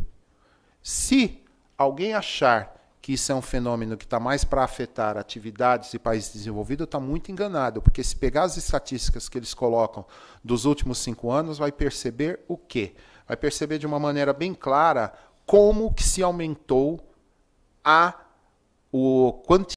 Se alguém achar que isso é um fenômeno que está mais para afetar atividades de países desenvolvidos, está muito enganado, porque se pegar as estatísticas que eles colocam dos últimos cinco anos, vai perceber o quê? Vai perceber de uma maneira bem clara como que se aumentou a o quantidade